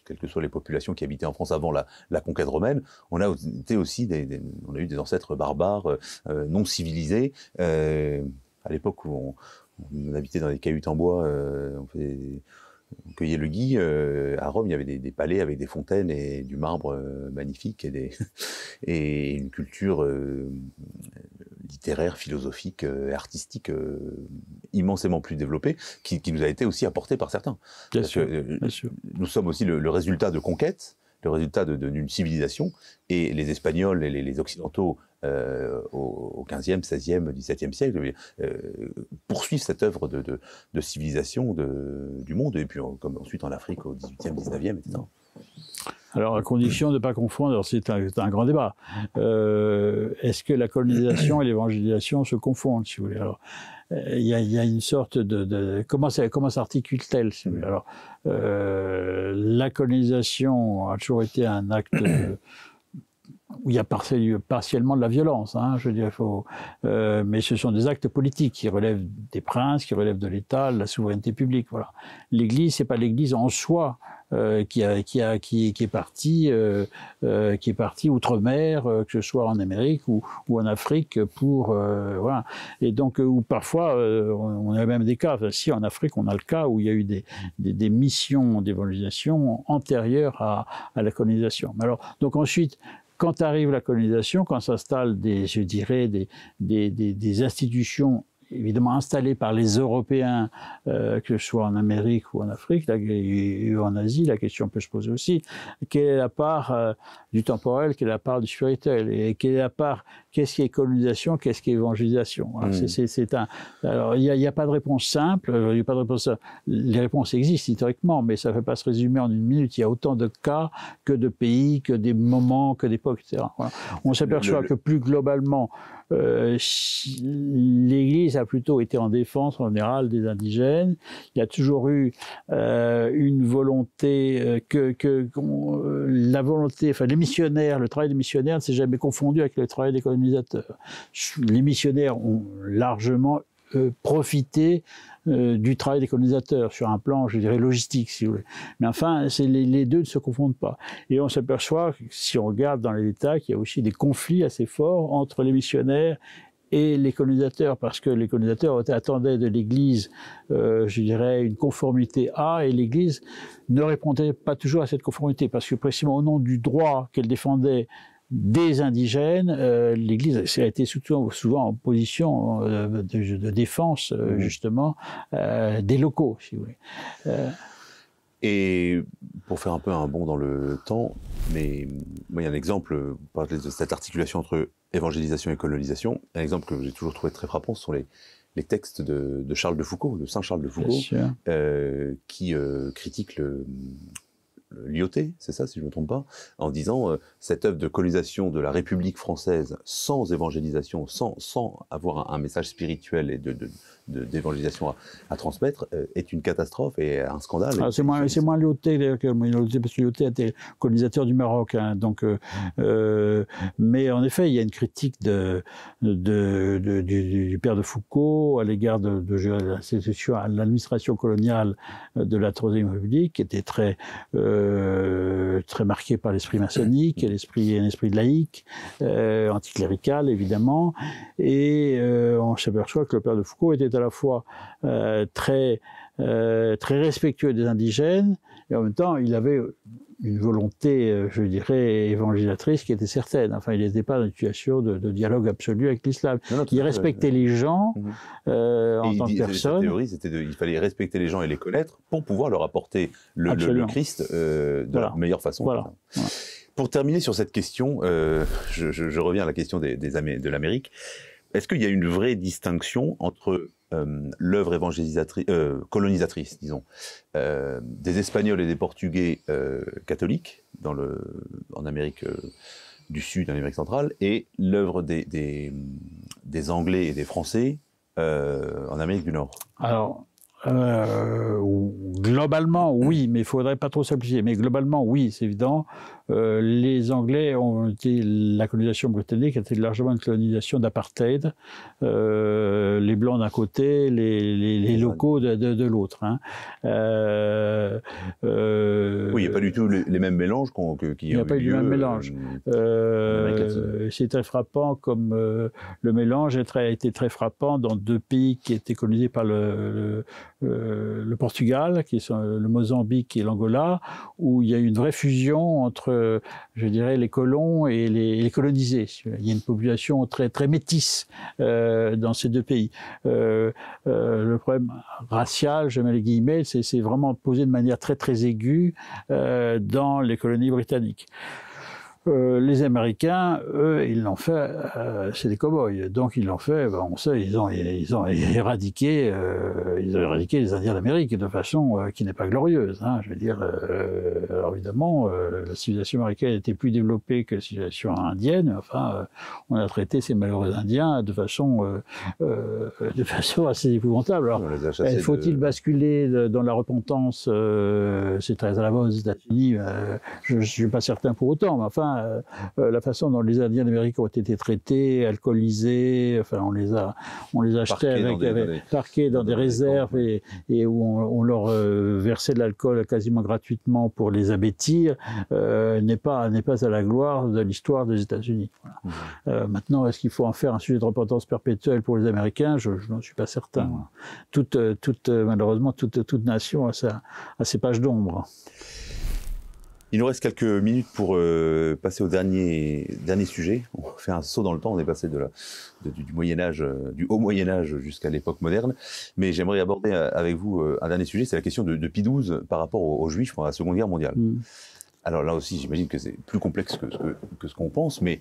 quelles que soient les populations qui habitaient en France avant la, conquête romaine, on a été aussi des, on a eu des ancêtres barbares non civilisés. à l'époque où on, habitait dans des cahutes en bois, on fait cueillait le gui, euh, à Rome, il y avait des, palais avec des fontaines et du marbre euh, magnifique et, des et, une culture euh, littéraire, philosophique, artistique immensément plus développée, qui, nous a été aussi apportée par certains. Bien sûr, Nous sommes aussi le, résultat de conquêtes, le résultat d'une civilisation, et les Espagnols et les Occidentaux euh, au, 15e, 16e, 17e siècle, euh, poursuivent cette œuvre de, civilisation du monde, et puis comme ensuite en Afrique au 18e, 19e, etc. Alors, à condition de ne pas confondre, c'est un, grand débat. Euh, est-ce que la colonisation et l'évangélisation se confondent, si vous voulez il y, a une sorte de, comment, comment s'articule-t-elle Alors, la colonisation a toujours été un acte où il y a partiellement de la violence, hein, je dirais, faut, euh, mais ce sont des actes politiques qui relèvent des princes, qui relèvent de l'État, de la souveraineté publique. Voilà. L'Église, c'est pas l'Église en soi qui, euh, qui, a, qui, est partie, euh, qui est partie outre-mer, que ce soit en Amérique ou, en Afrique, pour voilà. Et donc, où parfois, on a même des cas. si en Afrique, on a le cas où il y a eu des, missions d'évangélisation antérieures à, la colonisation. Alors, donc ensuite, quand arrive la colonisation, quand s'installent des, je dirais, des, des, des institutions évidemment installé par les Européens, euh, que ce soit en Amérique ou en Afrique, là, ou en Asie, la question peut se poser aussi, quelle est la part euh, du temporel, quelle est la part du spirituel, et quelle est la part, qu'est-ce qui est colonisation, qu'est-ce qui est évangélisation. Alors, hmm. c'est, un, alors, il n'y a, pas de réponse simple, euh, il a pas de réponse, les réponses existent historiquement, mais ça ne peut pas se résumer en une minute, il y a autant de cas que de pays, que des moments, que d'époques, etc. On s'aperçoit que plus globalement, euh, L'Église a plutôt été en défense en général des indigènes. Il y a toujours eu euh, une volonté euh, que, que la volonté, enfin les missionnaires, le travail des missionnaires ne s'est jamais confondu avec le travail des colonisateurs. Les missionnaires ont largement profité euh, du travail des colonisateurs sur un plan, je dirais, logistique, si vous voulez. Mais enfin, les, les, deux ne se confondent pas. Et on s'aperçoit, si on regarde dans les États, qu'il y a aussi des conflits assez forts entre les missionnaires et les colonisateurs, parce que les colonisateurs attendaient de l'Église, euh, je dirais, une conformité à, et l'Église ne répondait pas toujours à cette conformité, parce que précisément au nom du droit qu'elle défendait, des indigènes, euh, l'Église a été souvent, souvent en position euh, de, défense, euh, mmh. justement, des locaux, si vous voulez. Et pour faire un peu un bond dans le temps, mais il y a un exemple, vous parlez de cette articulation entre évangélisation et colonisation. Un exemple que j'ai toujours trouvé très frappant, ce sont les, les textes de, de, Charles de Foucault, de Saint Charles de Foucault, qui critique le Lioté, c'est ça si je ne me trompe pas, en disant euh, cette œuvre de colonisation de la République française sans évangélisation, sans, sans avoir un, message spirituel et de, d'évangélisation à, transmettre euh, est une catastrophe et un scandale. Ah, c'est moins, moins Lyoté parce que Lyoté était colonisateur du Maroc. Hein, donc, euh, euh, mais en effet, il y a une critique de, du, père de Foucault à l'égard de, l'administration coloniale de la Troisième République, qui était très, très marquée par l'esprit maçonnique et l'esprit laïque, euh, anticlérical évidemment. Et on s'aperçoit que le père de Foucault était à la fois euh, très, euh, très respectueux des indigènes, et en même temps, il avait une volonté, euh, je dirais, évangélatrice qui était certaine. Enfin, il n'était pas dans une situation de, dialogue absolu avec l'islam. Il respectait les gens mhm. en tant que personne. théorie, c'était il fallait respecter les gens et les connaître pour pouvoir leur apporter le, le, Christ de la meilleure façon. Voilà. Pour terminer sur cette question, je, reviens à la question des, des de l'Amérique. Est-ce qu'il y a une vraie distinction entre euh, l'œuvre évangélisatrice, euh, colonisatrice, disons, euh, des Espagnols et des Portugais catholiques en Amérique du Sud, en Amérique centrale, et l'œuvre des, Anglais et des Français en Amérique du Nord Alors, globalement, oui, mais il ne faudrait pas trop simplifier. Mais globalement, oui, c'est évident. Euh, les Anglais ont été, la colonisation britannique été largement une colonisation d'apartheid, euh, les Blancs d'un côté, les, locaux de, l'autre. Hein. Euh, oui, il n'y a pas du tout les, mêmes mélanges qu'on qu Il n'y a, pas eu du même mélange. C'est très frappant comme le mélange a été très frappant dans deux pays qui étaient colonisés par le, le, le Portugal, qui sont le Mozambique et l'Angola, où il y a eu une vraie fusion entre euh, je dirais, les colons et les, colonisés. Il y a une population très, très métisse euh, dans ces deux pays. Euh, le problème racial, je mets les guillemets, c'est vraiment posé de manière très, très aiguë dans les colonies britanniques. Euh, les Américains, eux, ils l'ont fait, euh, c'est des cow-boys. Donc, ils l'ont fait, ben, on sait, ils ont, ils ont éradiqué, euh, ils ont éradiqué les Indiens d'Amérique de façon qui n'est pas glorieuse. Hein, je veux dire, évidemment, la civilisation américaine était plus développée que la civilisation indienne. Enfin, on a traité ces malheureux Indiens de façon, de façon assez épouvantable. Alors, eh, faut-il basculer dans la repentance C'est très à la mode aux États-Unis. je ne suis pas certain pour autant, mais enfin, euh, euh, la façon dont les Indiens d'Amérique ont été traités, alcoolisés, enfin, on les a, on les achetait avec, parqués dans, des, réserves et, où on, leur euh, versait de l'alcool quasiment gratuitement pour les abêtir, n'est pas, n'est pas à la gloire de l'histoire des États-Unis. Mmh. maintenant, est-ce qu'il faut en faire un sujet de repentance perpétuelle pour les Américains Je, n'en suis pas certain. Mmh. malheureusement, toute, toute nation a, a ses pages d'ombre. Il nous reste quelques minutes pour euh, passer au dernier, dernier sujet. On fait un saut dans le temps, on est passé du, Moyen Âge, euh, du haut Moyen Âge jusqu'à l'époque moderne. Mais j'aimerais aborder euh, avec vous un dernier sujet, c'est la question de, de XII par rapport aux, Juifs pendant la Seconde Guerre mondiale. Mm. Alors là aussi, j'imagine que c'est plus complexe que, que ce qu'on pense, mais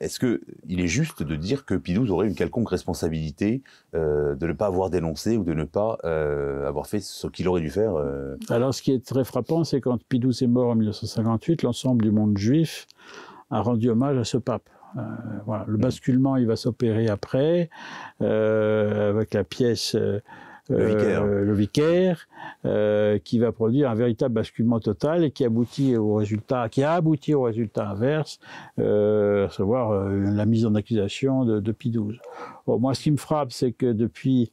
est-ce qu'il est juste de dire que pidoux aurait une quelconque responsabilité euh, de ne pas avoir dénoncé ou de ne pas euh, avoir fait ce qu'il aurait dû faire euh Alors, ce qui est très frappant, c'est quand pidoux est mort en 1958, l'ensemble du monde juif a rendu hommage à ce pape. Le mmh. basculement, il va s'opérer après, avec la pièce euh, le vicaire, euh, qui va produire un véritable basculement total et qui aboutit au résultat, qui a abouti au résultat inverse, euh, à savoir la mise en accusation de, de moi, ce qui me frappe, c'est que depuis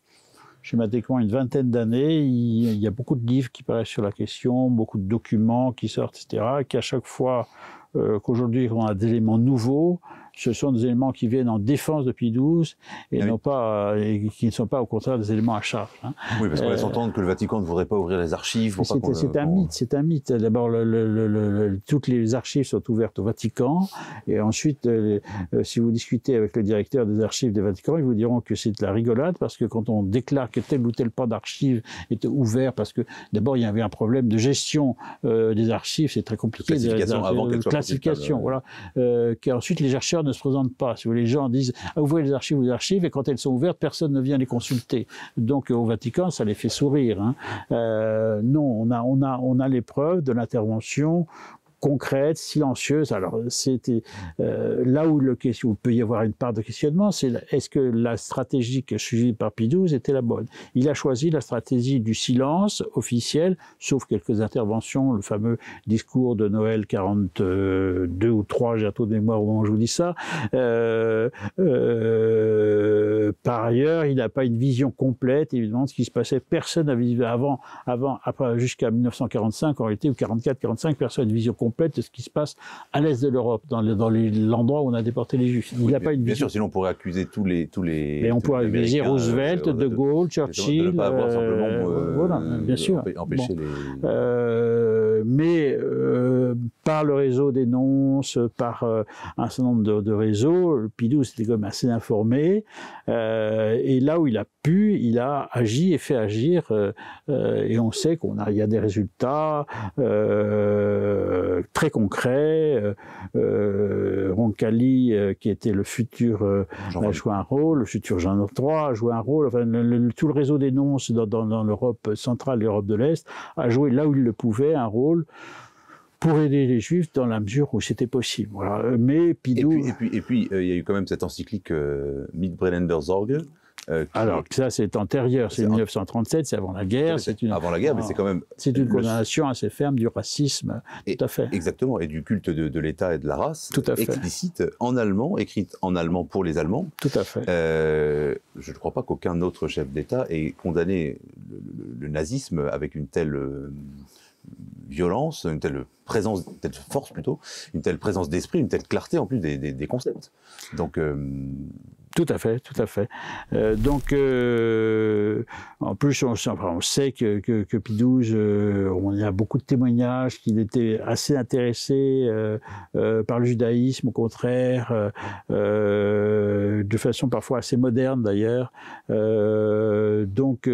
schématiquement une vingtaine d'années, il, y a beaucoup de livres qui paraissent sur la question, beaucoup de documents qui sortent, etc., qui à chaque fois qu'aujourd'hui on a des éléments nouveaux, ce sont des éléments qui viennent en défense depuis 12 et, ah non pas, euh, qui ne sont pas au contraire des éléments à charge. Hein. Oui, parce qu'on laisse euh, entendre que le Vatican ne voudrait pas ouvrir les archives. C'est un mythe, c'est un mythe. D'abord, le, toutes les archives sont ouvertes au Vatican et ensuite, euh, si vous discutez avec le directeur des archives du Vatican, ils vous diront que c'est de la rigolade parce que quand on déclare que tel ou tel pan d'archives est ouvert, parce que d'abord, il y avait un problème de gestion des archives, c'est très compliqué. De classification, avant classification, voilà. Ensuite, les chercheurs ne se présente pas. Si les gens disent ah, ouvrez les archives, les archives, et quand elles sont ouvertes, personne ne vient les consulter. Donc euh, au Vatican, ça les fait sourire. Hein. Euh, non, on a, on a, on a les preuves de l'intervention concrète, silencieuse. Alors, c'était euh, là où, le, question. il peut y avoir une part de questionnement, c'est est-ce que la stratégie que suivie par Pidouze était la bonne Il a choisi la stratégie du silence officiel, sauf quelques interventions, le fameux discours de Noël 42 ou 3, j'ai un taux de mémoire au moment où je vous dis ça. Euh, euh, par ailleurs, il n'a pas une vision complète, évidemment, de ce qui se passait. Personne n'avait avant, avant, jusqu'à 1945, en réalité, ou 44, 45, personne une vision complète de ce qui se passe à l'est de l'Europe, dans l'endroit où on a déporté les Juifs. Il n'a pas une bien sûr, sinon on pourrait accuser tous les tous les. Mais on pourrait accuser Roosevelt, euh, De Gaulle, Churchill. De ne pas avoir simplement. Euh, euh, voilà, bien sûr. Empêcher les. mais par le réseau d'énonce, par un certain nombre de, réseaux, Pidou c'était quand même assez informé. et là où il a pu, il a agi et fait agir. et on sait qu'on a, il y a des résultats très concret. Euh, euh Roncalli, euh, qui était le futur, euh, a joué un rôle, le futur Jean III a joué un rôle. Enfin, tout le réseau d'Énonces dans, l'Europe centrale, l'Europe de l'Est, a joué là où il le pouvait un rôle pour aider les juifs dans la mesure où c'était possible. Mais Pidou... Et puis, il y a eu quand même cette encyclique mid Brennenders euh, Alors ça, c'est antérieur, c'est 1937, c'est avant la guerre. C'est une... Avant la guerre, mais c'est ah, quand même... C'est une condamnation assez ferme du racisme, tout à fait. Exactement, et du culte de, l'État et de la race, tout à fait. explicite en allemand, écrite en allemand pour les Allemands. Tout à fait. Euh, je ne crois pas qu'aucun autre chef d'État ait condamné le, nazisme avec une telle... Euh, violence, une telle présence, une telle force plutôt, une telle présence d'esprit, une telle clarté en plus des, concepts. Donc, tout à fait, tout à fait. Euh, donc, euh, en plus, on, on sait que, que, que Pidouze, euh, on a beaucoup de témoignages qu'il était assez intéressé euh, par le judaïsme, au contraire, de façon parfois assez moderne d'ailleurs. donc,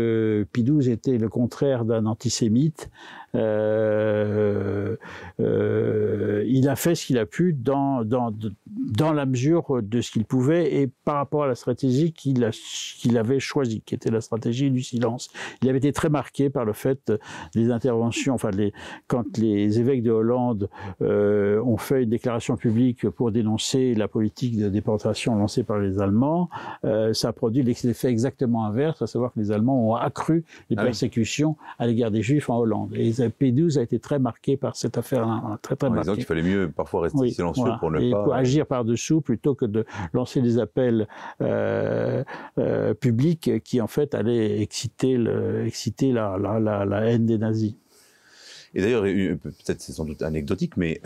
Pidouze était le contraire d'un antisémite. Euh, euh, il a fait ce qu'il a pu dans, dans, dans la mesure de ce qu'il pouvait et par rapport à la stratégie qu'il qu'il avait choisie, qui était la stratégie du silence. Il avait été très marqué par le fait des interventions, enfin quand les évêques de Hollande euh, ont fait une déclaration publique pour dénoncer la politique de déportation lancée par les Allemands, ça a produit l'effet exactement inverse, à savoir que les Allemands ont accru les ah persécutions à l'égard des Juifs en Hollande. Et P12 a été très marqué par cette affaire-là. Hein, très, très en fallait mieux parfois rester silencieux pour ne pas. Pour agir par-dessous plutôt que de lancer des appels euh, euh, publics qui, en fait, allaient exciter, le, la, la, haine des nazis. Et d'ailleurs, euh, peut-être c'est sans doute anecdotique, mais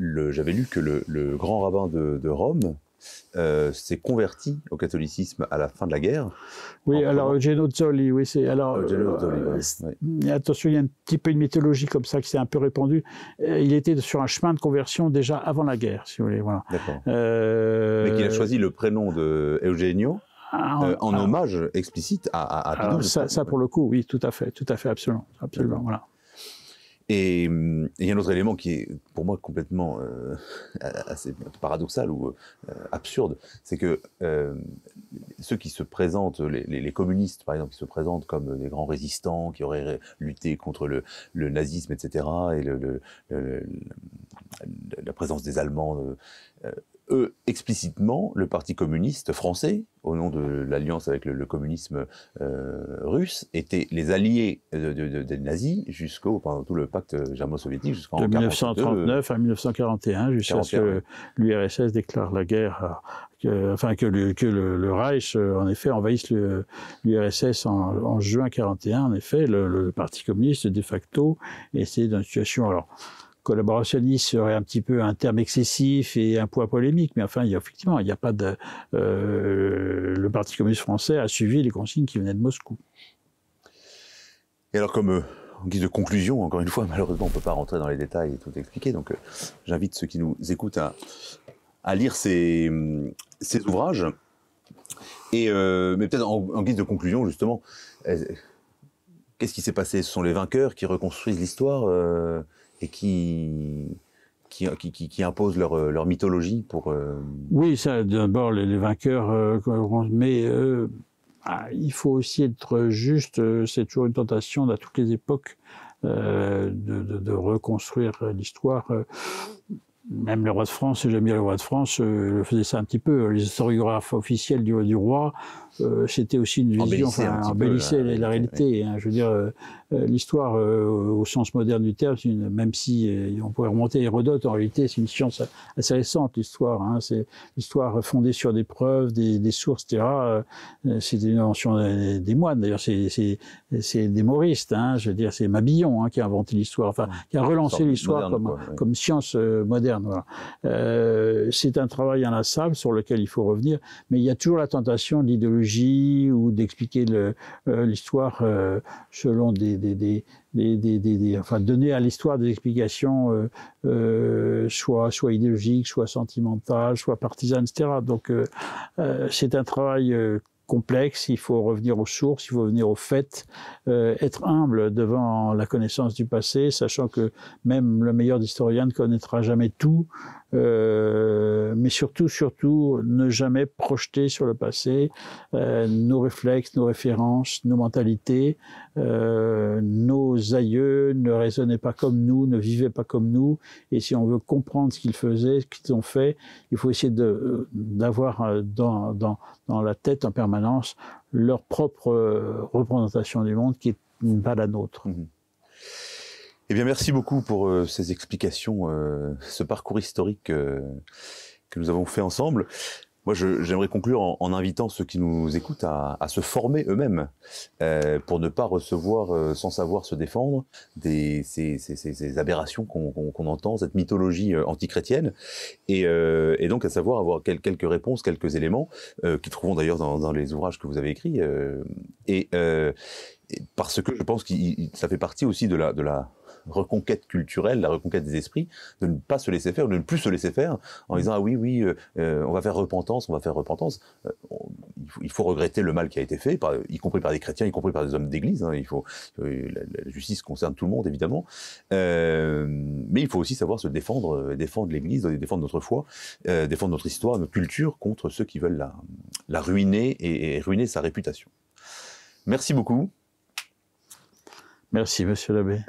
j'avais lu que le, grand rabbin de, de Rome, s'est euh, converti au catholicisme à la fin de la guerre. Oui, alors Eugenio Zoli, oui, c'est. Alors, oh, euh, Attention, il y a un petit peu une mythologie comme ça qui s'est un peu répandue. Euh, il était sur un chemin de conversion déjà avant la guerre, si vous voulez. Voilà. D'accord. Mais qu'il a choisi le prénom de Eugenio. Ah, en ah. hommage explicite à, à, ça, ça, pour le coup, oui, tout à fait, tout à fait, absolument, absolument, voilà. Et il y a un autre élément qui est pour moi complètement euh, assez paradoxal ou euh, absurde, c'est que euh, ceux qui se présentent, les, communistes par exemple, qui se présentent comme des grands résistants, qui auraient lutté contre le, nazisme, etc., et la présence des Allemands eux, explicitement, le Parti communiste français, au nom de l'alliance avec le, communisme euh, russe, étaient les alliés de, des nazis jusqu'au, pendant tout le pacte germano-soviétique, jusqu'en 1939 à 1941, jusqu'à ce que l'URSS déclare la guerre, enfin que, le, que Reich, euh, en effet, envahisse l'URSS en, juin 1941. En effet, le, Parti communiste, de facto, était dans une situation... Alors, collaborationniste serait un petit peu un terme excessif et un poids polémique, mais enfin, il y a, effectivement, il n'y a pas de. Euh, le Parti communiste français a suivi les consignes qui venaient de Moscou. Et alors, comme euh, en guise de conclusion, encore une fois, malheureusement, on ne peut pas rentrer dans les détails et tout expliquer, donc euh, j'invite ceux qui nous écoutent à, à lire ces, hum, ces ouvrages. Et, mais peut-être en, en, guise de conclusion, justement, qu'est-ce qui s'est passé Ce sont les vainqueurs qui reconstruisent l'histoire et qui, qui, qui, imposent leur, leur mythologie pour. Euh, oui, ça, d'abord, les, vainqueurs, euh, mais euh, ah, il faut aussi être juste, c'est toujours une tentation à toutes les époques de, de, reconstruire l'histoire. Même le roi de France, j'aime bien le roi de France, le faisait ça un petit peu. Les historiographes officiels du, du roi euh, c'était aussi une vision, enfin, embellissait euh, la, réalité. Hein, je veux dire, euh, l'histoire au sens moderne du terme, une, même si on pourrait remonter à Hérodote, en réalité, c'est une science assez récente, l'histoire. Hein, c'est l'histoire fondée sur des preuves, des, sources, etc. c'est une invention des, moines, d'ailleurs, c'est des mauristes. Hein, je veux dire, c'est Mabillon qui a inventé l'histoire, enfin, qui a ah, relancé l'histoire comme, science moderne. c'est un travail inlassable sur lequel il faut revenir, mais il y a toujours la tentation de l'idéologie ou d'expliquer euh, l'histoire euh, selon des, enfin donner à l'histoire des explications euh, soit soit idéologiques, soit sentimentales, soit partisanes, etc. Donc c'est un travail complexe, il faut revenir aux sources, il faut revenir aux faits, être humble devant la connaissance du passé, sachant que même le meilleur historien ne connaîtra jamais tout, euh, mais surtout, surtout, ne jamais projeter sur le passé euh, nos réflexes, nos références, nos mentalités. Euh, nos aïeux ne raisonnaient pas comme nous, ne vivaient pas comme nous. Et si on veut comprendre ce qu'ils faisaient, ce qu'ils ont fait, il faut essayer d'avoir euh, dans, dans, dans la tête en permanence leur propre représentation du monde qui n'est pas la nôtre. Mmh eh bien, merci beaucoup pour euh, ces explications, euh, ce parcours historique euh, que nous avons fait ensemble. Moi, j'aimerais conclure en, en, invitant ceux qui nous écoutent à, à se former eux-mêmes pour ne pas recevoir, sans savoir se défendre, des, ces, ces, ces aberrations qu'on entend, cette mythologie antichrétienne, et, et, donc à savoir avoir quelques réponses, quelques éléments, qui trouvons d'ailleurs dans, dans, les ouvrages que vous avez écrits, et parce que je pense que ça fait partie aussi de la, de la reconquête culturelle, la reconquête des esprits, de ne pas se laisser faire, de ne plus se laisser faire, en disant ah oui oui, euh, euh, on va faire repentance, on va faire repentance. Euh, il, faut, regretter le mal qui a été fait, y compris par des chrétiens, y compris par des hommes d'Église. Hein. il faut la, justice concerne tout le monde évidemment, mais il faut aussi savoir se défendre, défendre l'Église, défendre notre foi, défendre notre histoire, notre culture contre ceux qui veulent la, ruiner et ruiner sa réputation. Merci beaucoup. Merci, monsieur l'abbé.